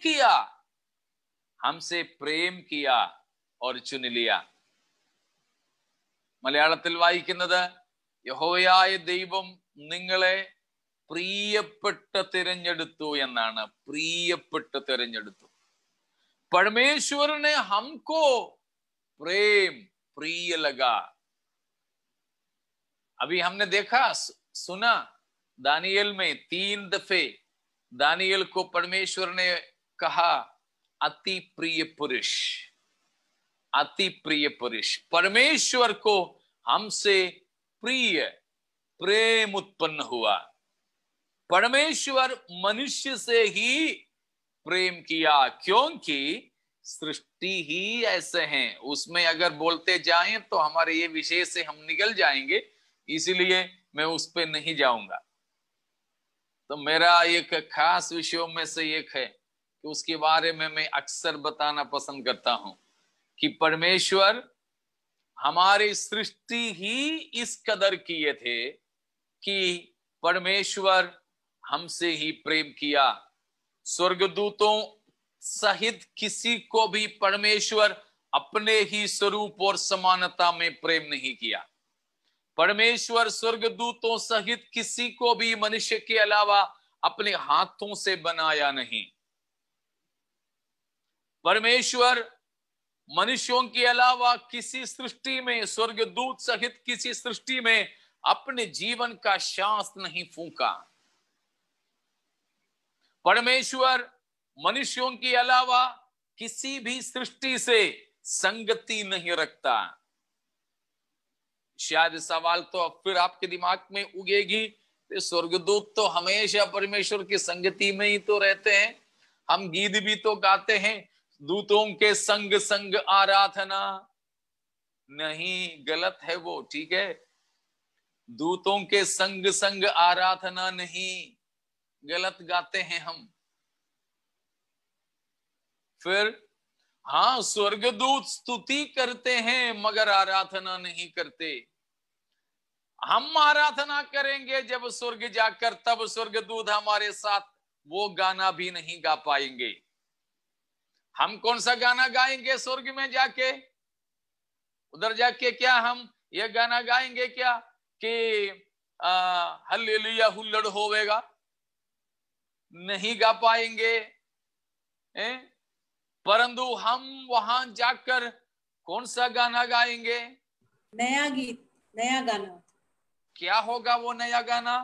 Hamse prem प्रेम or और चुन लिया മലയാളത്തിൽ വായിക്കുന്നത് പ്രിയപ്പെട്ട തിരഞ്ഞെടുത്തു എന്നാണ് പ്രിയപ്പെട്ട തിരഞ്ഞെടുത്തു परमेश्वर ने हमको प्रेम प्रिय लगा अभी हमने देखा सुना दानियल में तीन दफे दानियल को परमेश्वर ने कहा अति प्रिय पुरुष अति प्रिय पुरुष परमेश्वर को हमसे प्रिय प्रेम उत्पन्न हुआ परमेश्वर मनुष्य से ही प्रेम किया क्योंकि सृष्टि ही ऐसे हैं उसमें अगर बोलते जाएं तो हमारे ये विषय से हम निकल जाएंगे इसलिए मैं उस पर नहीं जाऊंगा तो मेरा एक खास विषयों में से एक है कि उसके बारे में मैं अक्सर बताना पसंद करता हूं कि परमेश्वर हमारी सृष्टि ही इस कदर किए थे कि परमेश्वर हमसे ही प्रेम किया स्वर्गदूतों सहित किसी को भी परमेश्वर अपने ही स्वरूप और समानता में प्रेम नहीं किया परमेश्वर स्वर्गदूतों सहित किसी को भी मनुष्य के अलावा अपने हाथों से बनाया नहीं परमेश्वर मनुष्यों के अलावा किसी सृष्टि में स्वर्गदूत सहित किसी सृष्टि में अपने जीवन का शास्त्र नहीं फूका परमेश्वर मनुष्यों के अलावा किसी भी सृष्टि से संगति नहीं रखता शायद सवाल तो फिर आपके दिमाग में उगेगी स्वर्गदूत तो हमेशा परमेश्वर की संगति में ही तो रहते हैं हम गीत भी तो गाते हैं दूतों के संग संग आराधना नहीं गलत है वो ठीक है दूतों के संग संग आराधना नहीं गलत गाते हैं हम फिर हाँ स्वर्गदूत स्तुति करते हैं मगर आराधना नहीं करते हम आराधना करेंगे जब स्वर्ग जाकर तब स्वर्गदूत हमारे साथ वो गाना भी नहीं गा पाएंगे हम कौन सा गाना गाएंगे स्वर्ग में जाके उधर जाके क्या हम ये गाना गाएंगे क्या कि हल्लेलुया हुल्लड़ होवेगा नहीं गा पाएंगे परंतु हम वहां जाकर कौन सा गाना गाएंगे नया गीत नया गाना क्या होगा वो नया गाना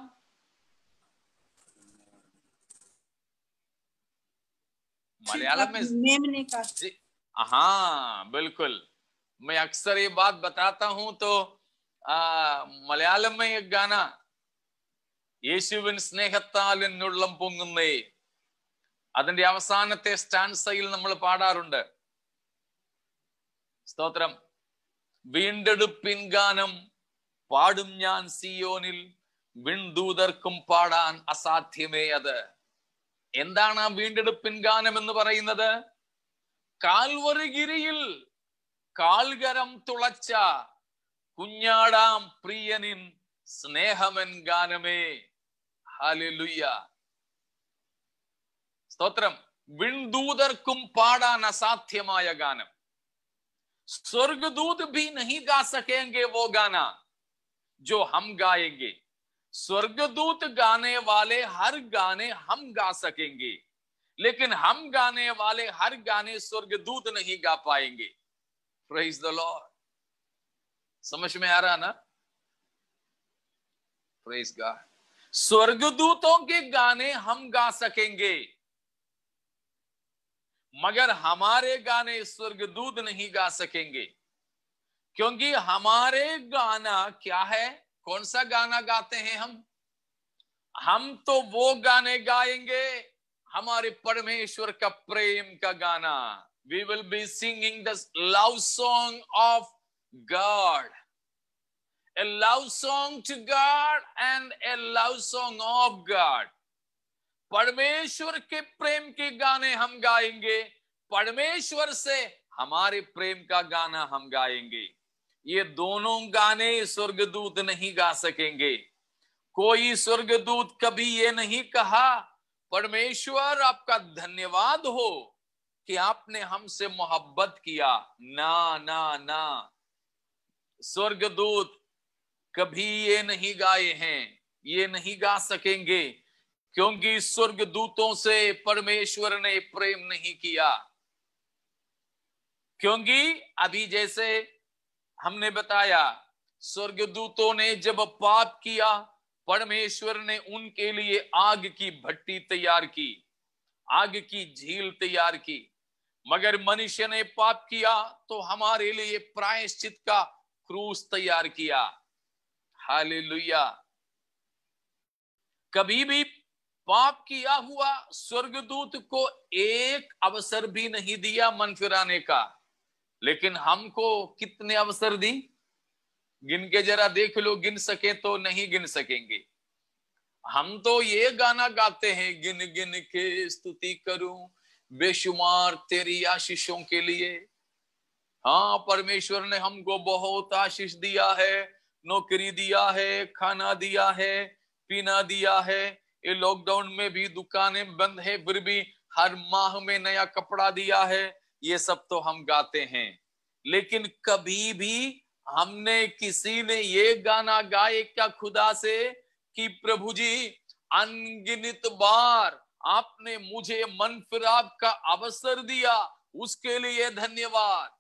मलयालम में हाँ बिल्कुल मैं अक्सर ये बात बताता हूं तो मलयालम में एक गाना യേശുവിൻ സ്നേഹത്താൽ എന്നുള്ളം പൊങ്ങുന്നേ അതിന്റെ അവസാനത്തെ സ്റ്റാൻസയിൽ നമ്മൾ പാടാറുണ്ട് സ്തോത്രം വീണ്ടെടുപ്പിൻ ഗാനം പാടും ഞാൻ സിയോനിൽ വിൺദൂതർക്കും പാടാൻ അസാധ്യമേ അത് എന്താണ് ആ വീണ്ടെടുപ്പിൻ ഗാനം എന്ന് പറയുന്നത് കാൽവറുകിരിയിൽ കാൽകരം തുളച്ച കുഞ്ഞാടാം പ്രിയനിൻ സ്നേഹമൻ ഗാനമേ ഹാലലുയ്യ സ്തോത്രം വിൺദൂതർക്കും പാടാൻ അസാധ്യമായ ഗാനം സ്വർഗദൂത് ഭീ നഹി ഗാ സക്കേങ്കെ വോ ഗാന ജോ ഹം ഗായെങ്കെ गाने वाले हर गाने हम गा सकेंगे लेकिन हम गाने वाले हर गाने स्वर्ग दूत नहीं गा पाएंगे प्रेज द लॉर्ड समझ में आ रहा ना प्रेज गॉड स्वर्गदूतों के गाने हम गा सकेंगे मगर हमारे गाने स्वर्गदूत नहीं गा सकेंगे क्योंकि हमारे गाना क्या है कौन सा गाना गाते हैं हम हम तो वो गाने गाएंगे हमारे परमेश्वर का प्रेम का गाना we will be singing the love song of God a love song to God and a love song of God. परमेश्वर के प्रेम के गाने हम गाएंगे परमेश्वर से हमारे प्रेम का गाना हम गाएंगे ये दोनों गाने स्वर्गदूत नहीं गा सकेंगे कोई स्वर्गदूत कभी ये नहीं कहा परमेश्वर आपका धन्यवाद हो कि आपने हमसे मोहब्बत किया ना ना ना स्वर्गदूत कभी ये नहीं गाए हैं ये नहीं गा सकेंगे क्योंकि स्वर्ग दूतों से परमेश्वर ने प्रेम नहीं किया क्योंकि अभी जैसे हमने बताया स्वर्ग दूतों ने जब पाप किया परमेश्वर ने उनके लिए आग की भट्टी तैयार की आग की झील तैयार की मगर मनुष्य ने पाप किया तो हमारे लिए प्रायश्चित का क्रूस तैयार किया हालेलुया कभी भी पाप किया हुआ स्वर्गदूत को एक अवसर भी नहीं दिया मन फिराने का लेकिन हमको कितने अवसर दी गिन के जरा देख लो गिन सके तो नहीं गिन सकेंगे हम तो ये गाना गाते हैं गिन गिन के स्तुति करूं बेशुमार तेरी आशीषों के लिए हाँ परमेश्वर ने हमको बहुत आशीष दिया है नौकरी दिया है खाना दिया है पीना दिया है ये लॉकडाउन में भी दुकानें बंद है फिर भी हर माह में नया कपड़ा दिया है ये सब तो हम गाते हैं लेकिन कभी भी हमने किसी ने ये गाना गाए क्या खुदा से कि प्रभु जी अनगिनित बार आपने मुझे मन फिराब का अवसर दिया उसके लिए धन्यवाद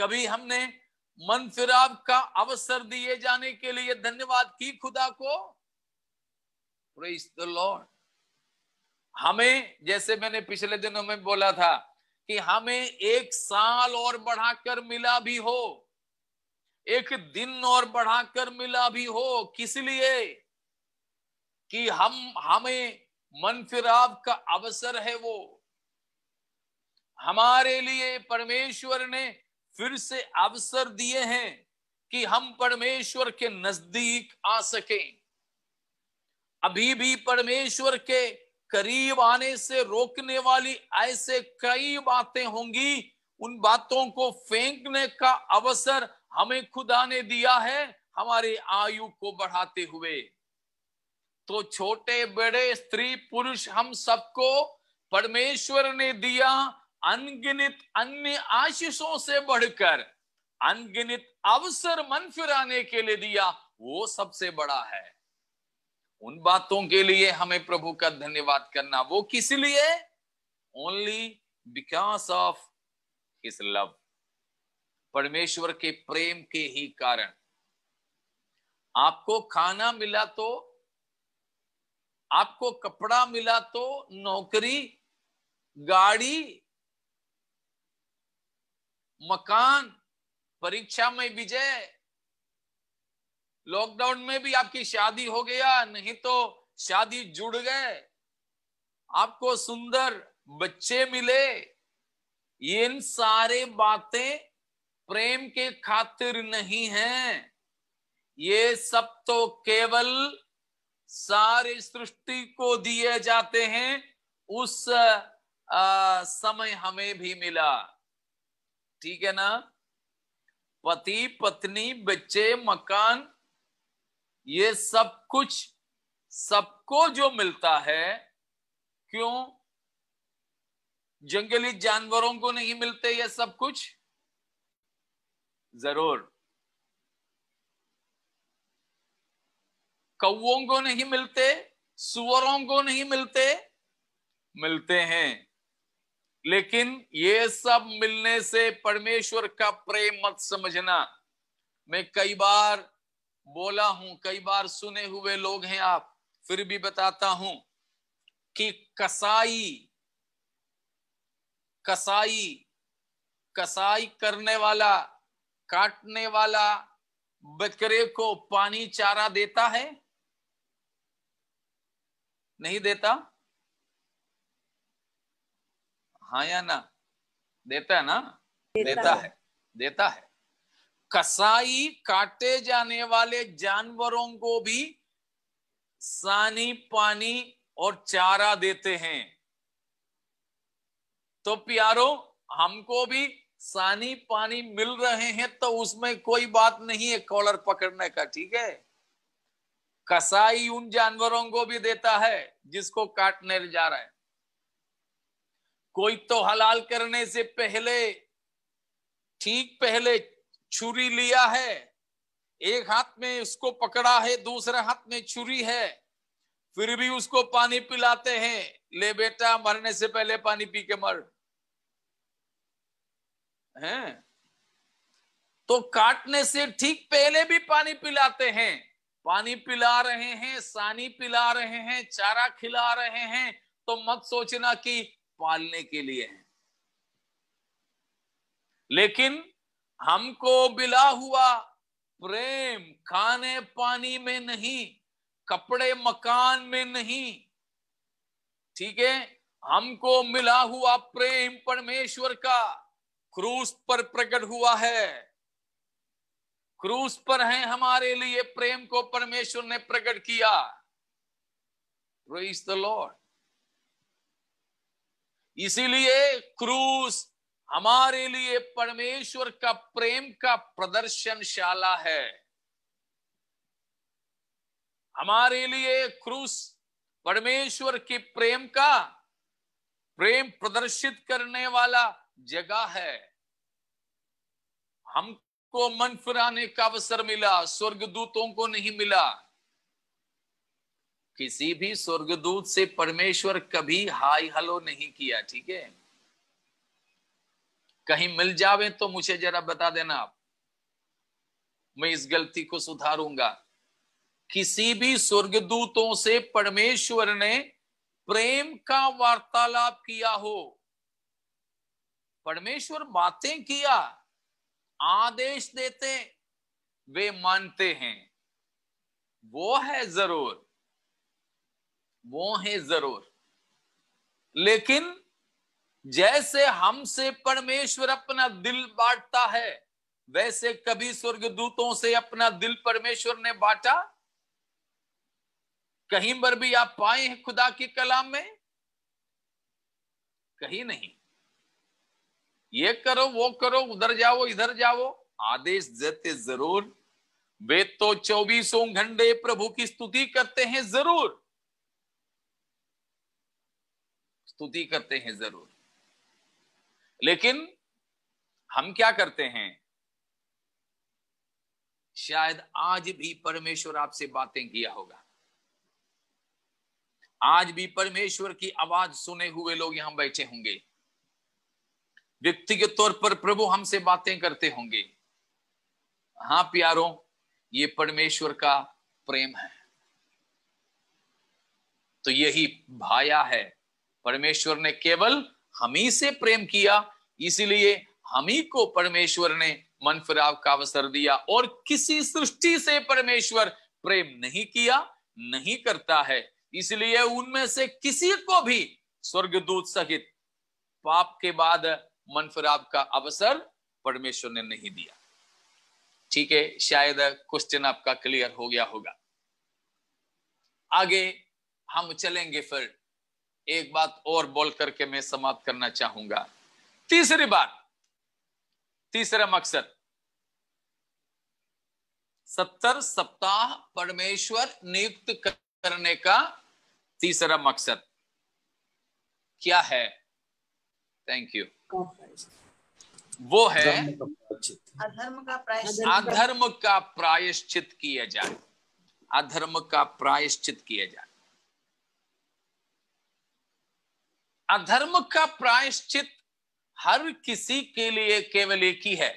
कभी हमने मन फिराव का अवसर दिए जाने के लिए धन्यवाद की खुदा को लॉर्ड हमें जैसे मैंने पिछले दिनों में बोला था कि हमें एक साल और बढ़ाकर मिला भी हो एक दिन और बढ़ाकर मिला भी हो किस लिए कि हम हमें मन फिराव का अवसर है वो हमारे लिए परमेश्वर ने फिर से अवसर दिए हैं कि हम परमेश्वर के नजदीक आ सकें अभी भी परमेश्वर के करीब आने से रोकने वाली ऐसे कई बातें होंगी उन बातों को फेंकने का अवसर हमें खुदा ने दिया है हमारे आयु को बढ़ाते हुए तो छोटे बड़े स्त्री पुरुष हम सबको परमेश्वर ने दिया अनगिनित अन्य आशीषों से बढ़कर अनगिनित अवसर मन फिराने के लिए दिया वो सबसे बड़ा है उन बातों के लिए हमें प्रभु का धन्यवाद करना वो किस लिए only because of his love परमेश्वर के प्रेम के ही कारण आपको खाना मिला तो आपको कपड़ा मिला तो नौकरी गाड़ी मकान परीक्षा में विजय लॉकडाउन में भी आपकी शादी हो गया नहीं तो शादी जुड़ गए आपको सुंदर बच्चे मिले इन सारे बातें प्रेम के खातिर नहीं है ये सब तो केवल सारे सृष्टि को दिए जाते हैं उस आ, समय हमें भी मिला ठीक है ना पति पत्नी बच्चे मकान ये सब कुछ सबको जो मिलता है क्यों जंगली जानवरों को नहीं मिलते ये सब कुछ जरूर कौओं को नहीं मिलते सुअरों को नहीं मिलते मिलते हैं लेकिन ये सब मिलने से परमेश्वर का प्रेम मत समझना मैं कई बार बोला हूं कई बार सुने हुए लोग हैं आप फिर भी बताता हूं कि कसाई कसाई कसाई करने वाला काटने वाला बकरे को पानी चारा देता है नहीं देता हाँ या ना देता है ना देता, देता है।, है देता है कसाई काटे जाने वाले जानवरों को भी सानी पानी और चारा देते हैं तो प्यारो हमको भी सानी पानी मिल रहे हैं तो उसमें कोई बात नहीं है कॉलर पकड़ने का ठीक है कसाई उन जानवरों को भी देता है जिसको काटने जा रहा है कोई तो हलाल करने से पहले ठीक पहले छुरी लिया है एक हाथ में उसको पकड़ा है दूसरे हाथ में छुरी है फिर भी उसको पानी पिलाते हैं ले बेटा मरने से पहले पानी पी के मर हैं तो काटने से ठीक पहले भी पानी पिलाते हैं पानी पिला रहे हैं सानी पिला रहे हैं चारा खिला रहे हैं तो मत सोचना कि पालने के लिए है लेकिन हमको बिला हुआ प्रेम खाने पानी में नहीं कपड़े मकान में नहीं ठीक है हमको मिला हुआ प्रेम परमेश्वर का क्रूस पर प्रकट हुआ है क्रूस पर है हमारे लिए प्रेम को परमेश्वर ने प्रकट किया द लॉर्ड इसीलिए क्रूस हमारे लिए परमेश्वर का प्रेम का प्रदर्शनशाला है हमारे लिए क्रूस परमेश्वर के प्रेम का प्रेम प्रदर्शित करने वाला जगह है हमको मन फिराने का अवसर मिला स्वर्गदूतों को नहीं मिला किसी भी स्वर्गदूत से परमेश्वर कभी हाई हलो नहीं किया ठीक है कहीं मिल जावे तो मुझे जरा बता देना आप मैं इस गलती को सुधारूंगा किसी भी स्वर्गदूतों से परमेश्वर ने प्रेम का वार्तालाप किया हो परमेश्वर बातें किया आदेश देते वे मानते हैं वो है जरूर वो हैं जरूर लेकिन जैसे हमसे परमेश्वर अपना दिल बांटता है वैसे कभी स्वर्गदूतों से अपना दिल परमेश्वर ने बांटा कहीं पर भी आप पाए हैं खुदा के कलाम में कहीं नहीं ये करो वो करो उधर जाओ इधर जाओ आदेश देते जरूर वे तो चौबीसों घंटे प्रभु की स्तुति करते हैं जरूर स्तुति करते हैं जरूर लेकिन हम क्या करते हैं शायद आज भी परमेश्वर आपसे बातें किया होगा आज भी परमेश्वर की आवाज सुने हुए लोग यहां बैठे होंगे व्यक्तिगत तौर पर प्रभु हमसे बातें करते होंगे हां प्यारों ये परमेश्वर का प्रेम है तो यही भाया है परमेश्वर ने केवल हम ही से प्रेम किया इसलिए हम ही को परमेश्वर ने मन फिराव का अवसर दिया और किसी सृष्टि से परमेश्वर प्रेम नहीं किया नहीं करता है इसलिए उनमें से किसी को भी स्वर्गदूत सहित पाप के बाद मन फिराव का अवसर परमेश्वर ने नहीं दिया ठीक है शायद क्वेश्चन आपका क्लियर हो गया होगा आगे हम चलेंगे फिर एक बात और बोल करके मैं समाप्त करना चाहूंगा तीसरी बात तीसरा मकसद सत्तर सप्ताह परमेश्वर नियुक्त करने का तीसरा मकसद क्या है थैंक यू वो है अधर्म का प्रायश्चित अधर्म का प्रायश्चित किया जाए अधर्म का प्रायश्चित किया जाए अधर्म का प्रायश्चित हर किसी के लिए केवल एक ही है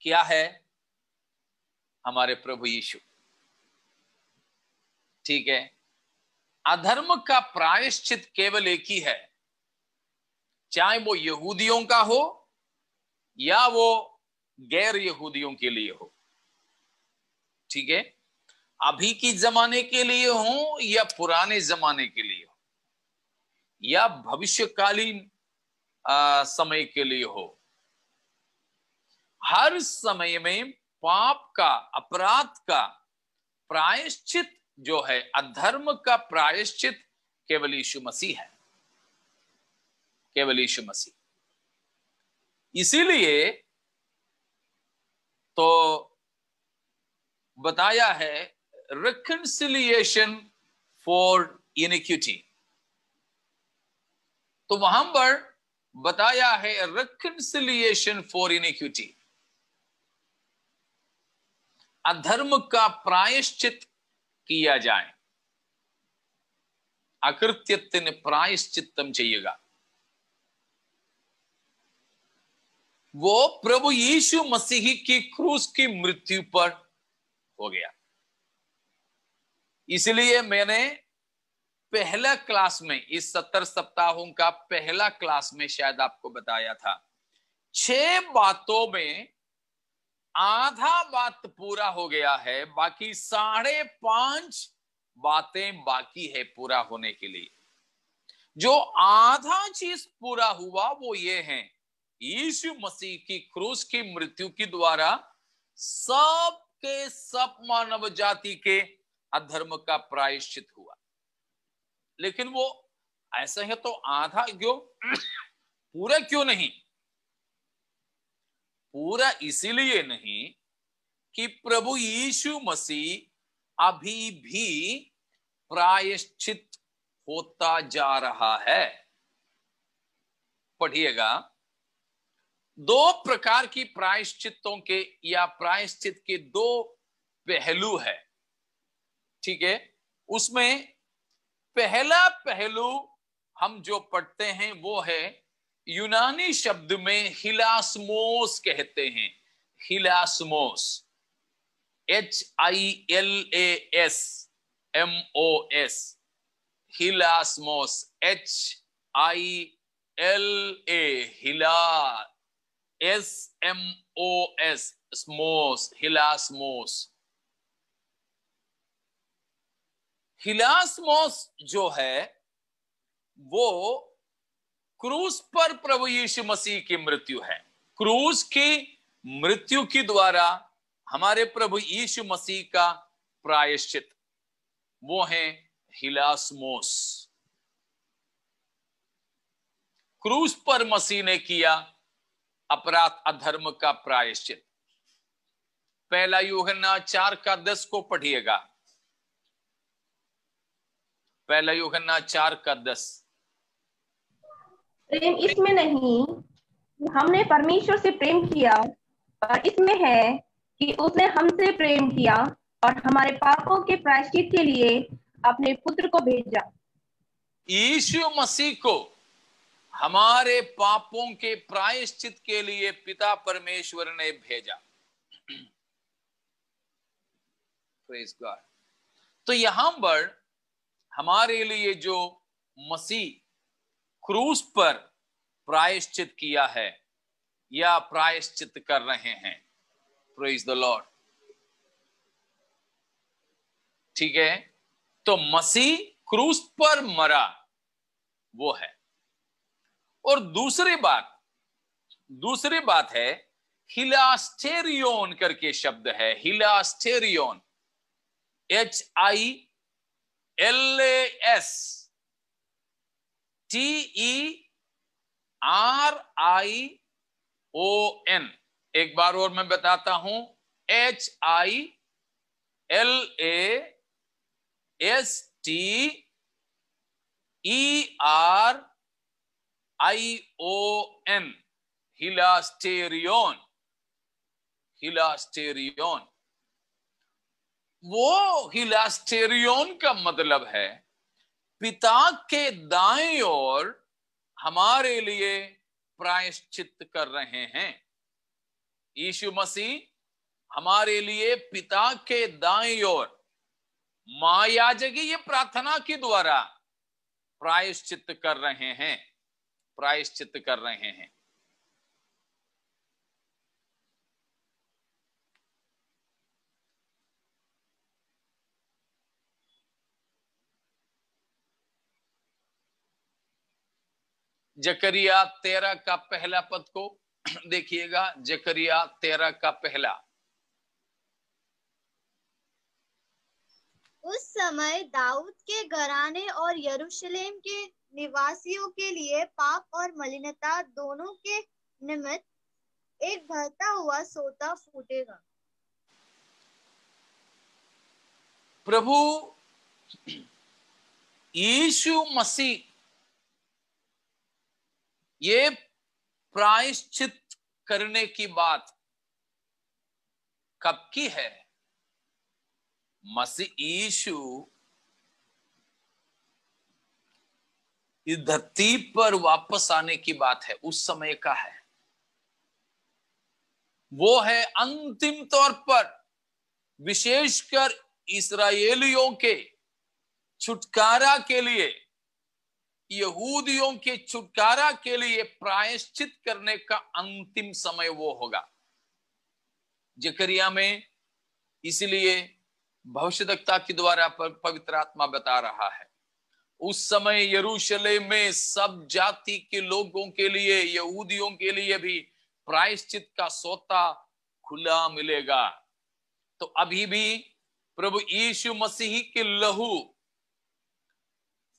क्या है हमारे प्रभु यीशु ठीक है अधर्म का प्रायश्चित केवल एक ही है चाहे वो यहूदियों का हो या वो गैर यहूदियों के लिए हो ठीक है अभी की जमाने के लिए हो या पुराने जमाने के लिए हो या भविष्यकालीन समय के लिए हो हर समय में पाप का अपराध का प्रायश्चित जो है अधर्म का प्रायश्चित केवल यीशु मसीह है केवल यीशु मसीह इसीलिए तो बताया है रिकनसिलियेशन फॉर इनिक्यूटी तो वहां पर बताया है रिकनसिलियेशन फॉर इनिक्विटी अधर्म का प्रायश्चित किया जाए अकृत्यत्न प्रायश्चितम चाहिएगा वो प्रभु यीशु मसीह की क्रूस की मृत्यु पर हो गया इसलिए मैंने पहला क्लास में इस सत्तर सप्ताहों का पहला क्लास में शायद आपको बताया था छह बातों में आधा बात पूरा हो गया है बाकी साढ़े पांच बातें बाकी है पूरा होने के लिए जो आधा चीज पूरा हुआ वो ये है यीशु मसीह की क्रूस की मृत्यु के द्वारा सब के सब मानव जाति के अधर्म का प्रायश्चित हुआ लेकिन वो ऐसे है तो आधा क्यों पूरा क्यों नहीं पूरा इसीलिए नहीं कि प्रभु यीशु मसीह अभी भी प्रायश्चित होता जा रहा है पढ़िएगा दो प्रकार की प्रायश्चितों के या प्रायश्चित के दो पहलू है ठीक है उसमें पहला पहलू हम जो पढ़ते हैं वो है यूनानी शब्द में हिलासमोस कहते हैं हिलासमोस H I L A S M O S हिलासमोस एच आई एल ए हिला एस एम ओ एस स्मोस हिलासमोस हिलासमोस जो है वो क्रूस पर प्रभु यीशु मसीह की मृत्यु है क्रूस की मृत्यु के द्वारा हमारे प्रभु यीशु मसीह का प्रायश्चित वो है हिलासमोस क्रूस पर मसीह ने किया अपराध अधर्म का प्रायश्चित पहला यूहना चार का दस को पढ़िएगा पहला योगना चार का दस प्रेम इसमें नहीं हमने परमेश्वर से प्रेम किया और इसमें है कि उसने हमसे प्रेम किया और हमारे पापों के प्रायश्चित के लिए अपने पुत्र को भेजा यीशु मसीह को हमारे पापों के प्रायश्चित के लिए पिता परमेश्वर ने भेजा <clears throat> तो यहां पर हमारे लिए जो मसीह क्रूस पर प्रायश्चित किया है या प्रायश्चित कर रहे हैं प्रेज द लॉर्ड ठीक है तो मसीह क्रूस पर मरा वो है और दूसरी बात दूसरी बात है हिलास्टेरियोन करके शब्द है हिलास्टेरियोन H I L A S T E R I O N एक बार और मैं बताता हूं H I L A S T E R I O N हिलास्टेरियोन हिलास्टेरियोन वो हिलास्टेरियोन का मतलब है पिता के दाएं ओर हमारे लिए प्रायश्चित कर रहे हैं यीशु मसीह हमारे लिए पिता के दाएं ओर मायाजगी ये प्रार्थना के द्वारा प्रायश्चित कर रहे हैं प्रायश्चित कर रहे हैं जकरिया तेरह का पहला पद को देखिएगा जकरिया तेरह का पहला उस समय दाऊद के घराने और यरूशलेम के निवासियों के लिए पाप और मलिनता दोनों के निमित्त एक भरता हुआ सोता फूटेगा प्रभु यीशु मसीह ये प्रायश्चित करने की बात कब की है मसीशु इस धरती पर वापस आने की बात है उस समय का है वो है अंतिम तौर पर विशेषकर इसराइलियों के छुटकारा के लिए यहूदियों के छुटकारा के लिए प्रायश्चित करने का अंतिम समय वो होगा जकरिया में इसलिए भविष्यता के द्वारा पवित्र आत्मा बता रहा है उस समय यरूशलेम में सब जाति के लोगों के लिए यहूदियों के लिए भी प्रायश्चित का सोता खुला मिलेगा तो अभी भी प्रभु यीशु मसीह के लहू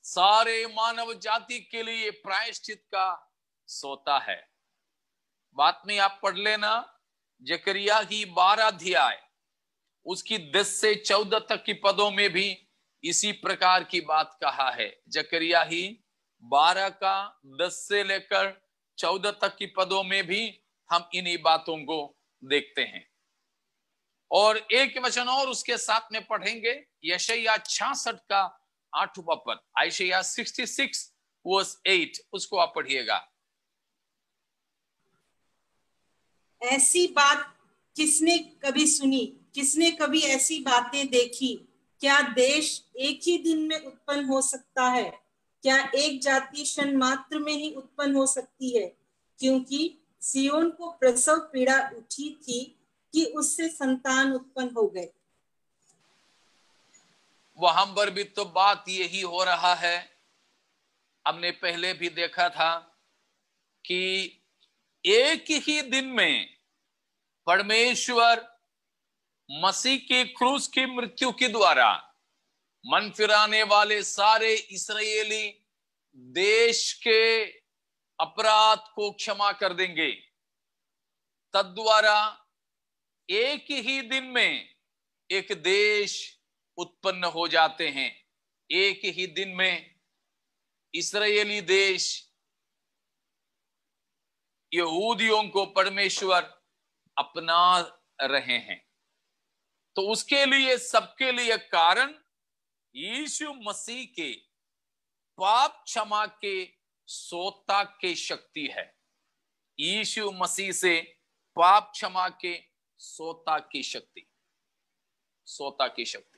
सारे मानव जाति के लिए प्रायश्चित का सोता है बात में आप पढ़ लेना जकरिया की बारह अध्याय उसकी दस से चौदह तक की पदों में भी इसी प्रकार की बात कहा है जकरिया ही बारह का दस से लेकर चौदह तक की पदों में भी हम इन्हीं बातों को देखते हैं और एक वचन और उसके साथ में पढ़ेंगे यशैया छियासठ का आठवा पद सिक्सटी सिक्स वर्स एट उसको आप पढ़िएगा ऐसी बात किसने कभी सुनी किसने कभी ऐसी बातें देखी क्या देश एक ही दिन में उत्पन्न हो सकता है क्या एक जाति क्षण मात्र में ही उत्पन्न हो सकती है क्योंकि सियोन को प्रसव पीड़ा उठी थी कि उससे संतान उत्पन्न हो गए वहां पर भी तो बात यही हो रहा है हमने पहले भी देखा था कि एक ही दिन में परमेश्वर मसीह के क्रूस की मृत्यु के द्वारा मन फिराने वाले सारे इसराइली देश के अपराध को क्षमा कर देंगे तद्वारा एक ही दिन में एक देश उत्पन्न हो जाते हैं एक ही दिन में इसराइली देश यहूदियों को परमेश्वर अपना रहे हैं तो उसके लिए सबके लिए कारण यीशु मसीह के पाप क्षमा के सोता के शक्ति है यीशु मसीह से पाप क्षमा के सोता की शक्ति सोता की शक्ति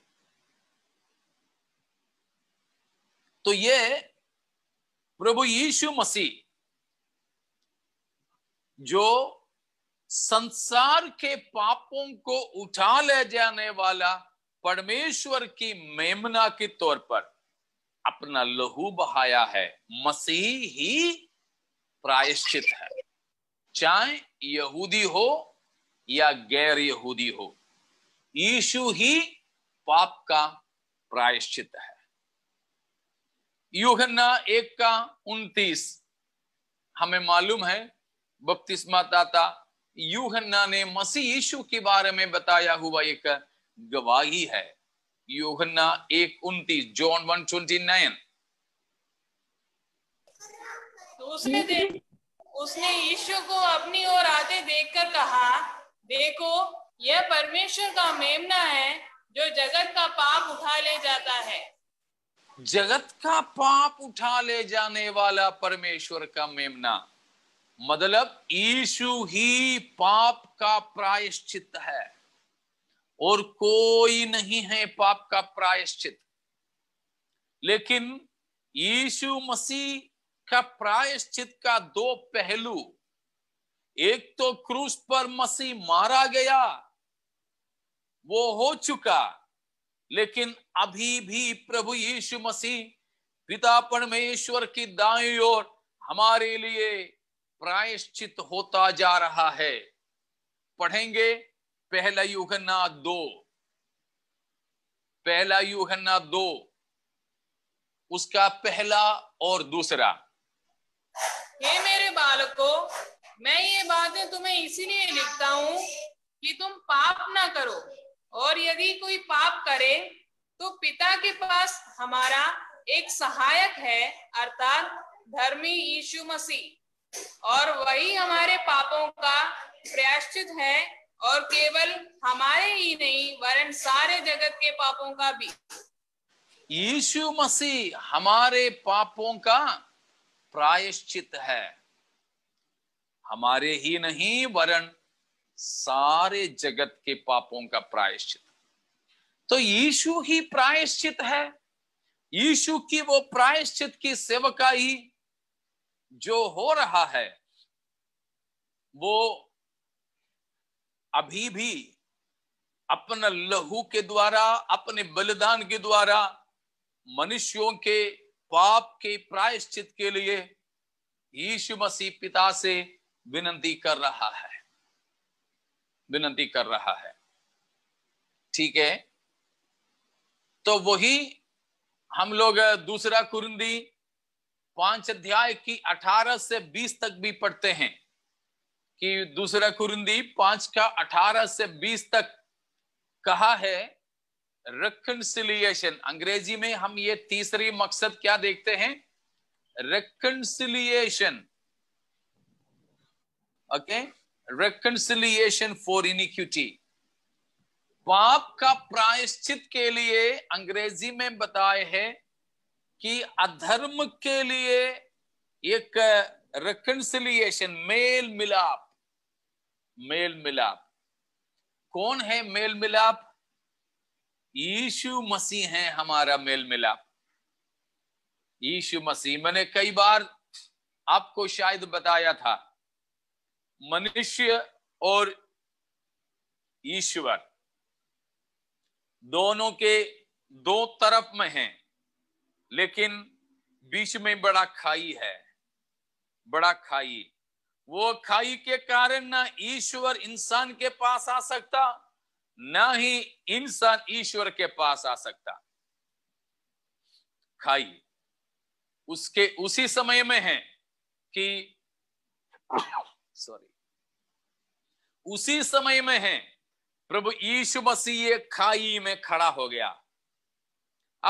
तो ये प्रभु यीशु मसीह जो संसार के पापों को उठा ले जाने वाला परमेश्वर की मेमना के तौर पर अपना लहू बहाया है मसीह ही प्रायश्चित है चाहे यहूदी हो या गैर यहूदी हो यीशु ही पाप का प्रायश्चित है यूहन्ना एक का उन्तीस हमें मालूम है बपतिस्मा दाता यूहन्ना ने मसीह यीशु के बारे में बताया हुआ एक गवाही है यूहन्ना एक उन्तीस जॉन वन ट्वेंटी नाइन तो उसने उसने यीशु को अपनी ओर आते देखकर कहा देखो यह परमेश्वर का मेमना है जो जगत का पाप उठा ले जाता है जगत का पाप उठा ले जाने वाला परमेश्वर का मेमना मतलब ईशु ही पाप का प्रायश्चित है और कोई नहीं है पाप का प्रायश्चित लेकिन यीशु मसीह का प्रायश्चित का दो पहलू एक तो क्रूस पर मसीह मारा गया वो हो चुका लेकिन अभी भी प्रभु यीशु मसीह पिता परमेश्वर की दाई ओर हमारे लिए प्रायश्चित होता जा रहा है पढ़ेंगे पहला युगना दो पहला युगना दो उसका पहला और दूसरा हे मेरे बालको मैं ये बातें तुम्हें इसीलिए लिखता हूँ कि तुम पाप ना करो और यदि कोई पाप करे तो पिता के पास हमारा एक सहायक है अर्थात धर्मी यीशु मसीह और वही हमारे पापों का प्रायश्चित है और केवल हमारे ही नहीं वरन सारे जगत के पापों का भी यीशु मसीह हमारे पापों का प्रायश्चित है हमारे ही नहीं वरन सारे जगत के पापों का प्रायश्चित तो यीशु ही प्रायश्चित है यीशु की वो प्रायश्चित की सेवका ही जो हो रहा है वो अभी भी अपना लहू के द्वारा अपने बलिदान के द्वारा मनुष्यों के पाप के प्रायश्चित के लिए यीशु मसीह पिता से विनती कर रहा है विनती कर रहा है ठीक है तो वही हम लोग दूसरा कुरुंदी पांच अध्याय की अठारह से बीस तक भी पढ़ते हैं कि दूसरा कुरुंदी पांच का अठारह से बीस तक कहा है रिकन्सिलियेशन अंग्रेजी में हम ये तीसरी मकसद क्या देखते हैं reconciliation okay okay? Reconciliation for iniquity पाप का प्रायश्चित के लिए अंग्रेजी में बताए है कि अधर्म के लिए एक रेकनसिलियेशन मेल मिलाप मेल मिलाप कौन है मेल मिलाप यीशु मसीह है हमारा मेल मिलाप यीशु मसीह मैंने कई बार आपको शायद बताया था मनुष्य और ईश्वर दोनों के दो तरफ में हैं लेकिन बीच में बड़ा खाई है बड़ा खाई वो खाई के कारण ना ईश्वर इंसान के पास आ सकता ना ही इंसान ईश्वर के पास आ सकता खाई उसके उसी समय में है कि सॉरी उसी समय में है प्रभु यीशु मसीह खाई में खड़ा हो गया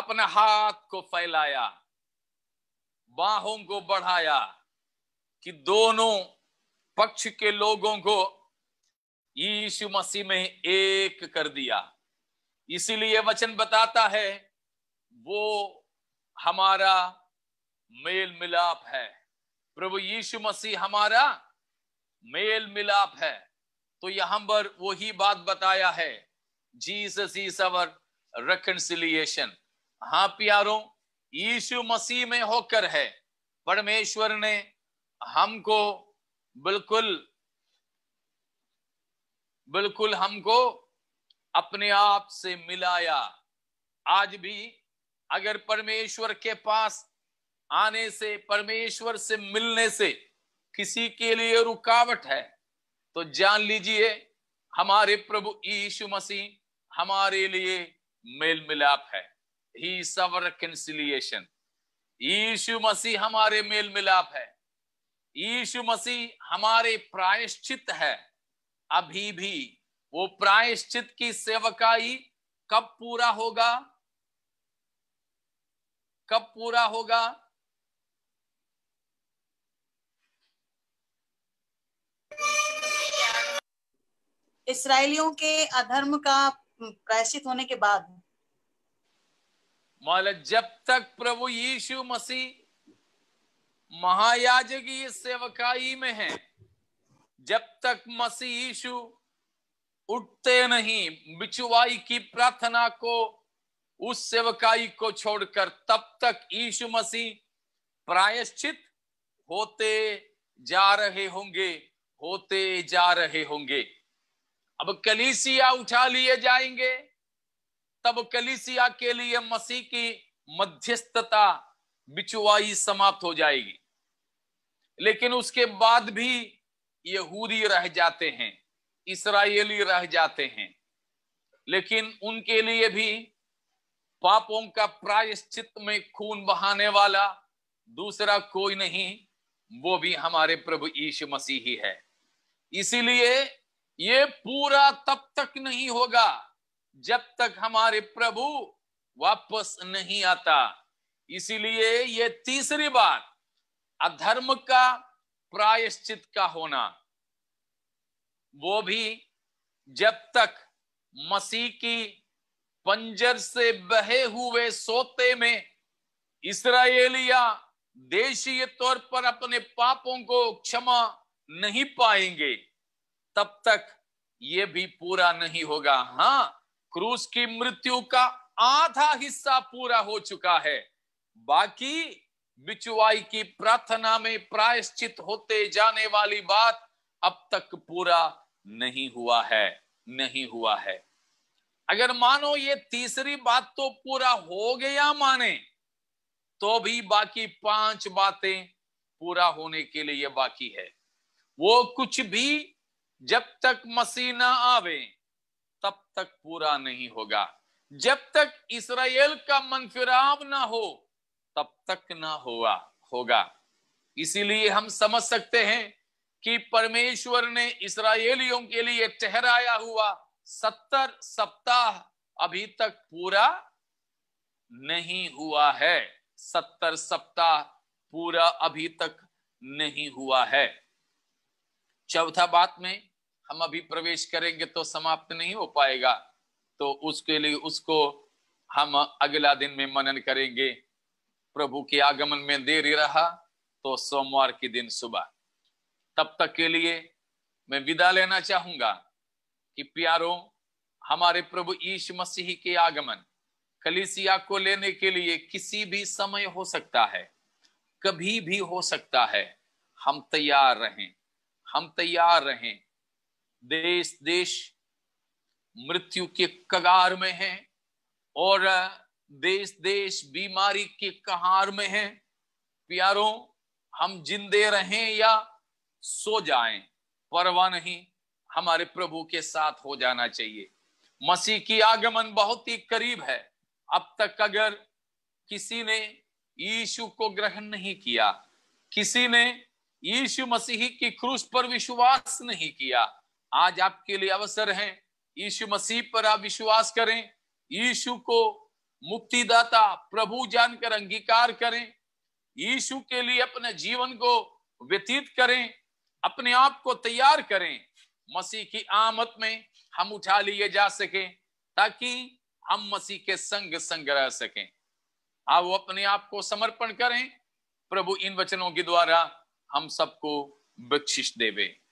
अपने हाथ को फैलाया बाहों को बढ़ाया कि दोनों पक्ष के लोगों को यीशु मसीह में एक कर दिया इसीलिए वचन बताता है वो हमारा मेल मिलाप है प्रभु यीशु मसीह हमारा मेल मिलाप है तो यहां पर वही बात बताया है जीसस इज अवर रिकनसिलियेशन हाँ प्यारो यीशु मसीह में होकर है परमेश्वर ने हमको बिल्कुल बिल्कुल हमको अपने आप से मिलाया आज भी अगर परमेश्वर के पास आने से परमेश्वर से मिलने से किसी के लिए रुकावट है तो जान लीजिए हमारे प्रभु यीशु मसीह हमारे लिए मेल मिलाप है ही सवर कंसिलियेशन यीशु मसीह हमारे मेल मिलाप है यीशु मसीह हमारे प्रायश्चित है अभी भी वो प्रायश्चित की सेवकाई कब पूरा होगा कब पूरा होगा इसराइलियों के अधर्म का हम्म, प्रायश्चित होने के बाद मतलब जब तक प्रभु यीशु मसीह महायाजकीय सेवकाई में है जब तक मसीह यीशु उठते नहीं बिचुवाई की प्रार्थना को उस सेवकाई को छोड़कर तब तक यीशु मसीह प्रायश्चित होते जा रहे होंगे होते जा रहे होंगे अब कलीसिया उठा लिए जाएंगे तब कलीसिया के लिए मसीह की मध्यस्थता बिचुआई समाप्त हो जाएगी लेकिन उसके बाद भी यहूदी रह जाते हैं इसराइली रह जाते हैं लेकिन उनके लिए भी पापों का प्रायश्चित में खून बहाने वाला दूसरा कोई नहीं वो भी हमारे प्रभु यीशु मसीह ही है इसीलिए ये पूरा तब तक नहीं होगा जब तक हमारे प्रभु वापस नहीं आता इसीलिए ये तीसरी बात अधर्म का प्रायश्चित का होना वो भी जब तक मसीह की पंजर से बहे हुए सोते में इसराइलिया देशीय तौर पर अपने पापों को क्षमा नहीं पाएंगे तब तक ये भी पूरा नहीं होगा हाँ क्रूस की मृत्यु का आधा हिस्सा पूरा हो चुका है बाकी बिचुआई की प्रार्थना में प्रायश्चित होते जाने वाली बात अब तक पूरा नहीं हुआ है नहीं हुआ है अगर मानो ये तीसरी बात तो पूरा हो गया माने तो भी बाकी पांच बातें पूरा होने के लिए बाकी है वो कुछ भी जब तक मसीह ना आवे तब तक पूरा नहीं होगा जब तक इसराइल का मन फिराव ना हो तब तक ना हुआ होगा इसीलिए हम समझ सकते हैं कि परमेश्वर ने इसराइलियों के लिए ठहराया हुआ सत्तर सप्ताह अभी तक पूरा नहीं हुआ है सत्तर सप्ताह पूरा अभी तक नहीं हुआ है चौथा बात में हम अभी प्रवेश करेंगे तो समाप्त नहीं हो पाएगा तो उसके लिए उसको हम अगला दिन में मनन करेंगे प्रभु के आगमन में देरी रहा तो सोमवार के दिन सुबह तब तक के लिए मैं विदा लेना चाहूंगा कि प्यारो हमारे प्रभु ईश मसीह के आगमन कलिसिया को लेने के लिए किसी भी समय हो सकता है कभी भी हो सकता है हम तैयार रहें हम तैयार रहें देश देश मृत्यु के कगार में है और देश देश बीमारी के कहार में है प्यारों हम जिंदे रहें या सो जाएं परवाह नहीं हमारे प्रभु के साथ हो जाना चाहिए मसीह की आगमन बहुत ही करीब है अब तक अगर किसी ने यीशु को ग्रहण नहीं किया किसी ने यीशु मसीह की क्रूस पर विश्वास नहीं किया आज आपके लिए अवसर है यीशु मसीह पर आप विश्वास करें यीशु को मुक्तिदाता प्रभु जानकर अंगीकार करें यीशु के लिए अपने जीवन को व्यतीत करें अपने आप को तैयार करें मसीह की आमद में हम उठा लिए जा सके ताकि हम मसीह के संग संग रह सके आप वो अपने आप को समर्पण करें प्रभु इन वचनों के द्वारा हम सबको बख्शिश देवे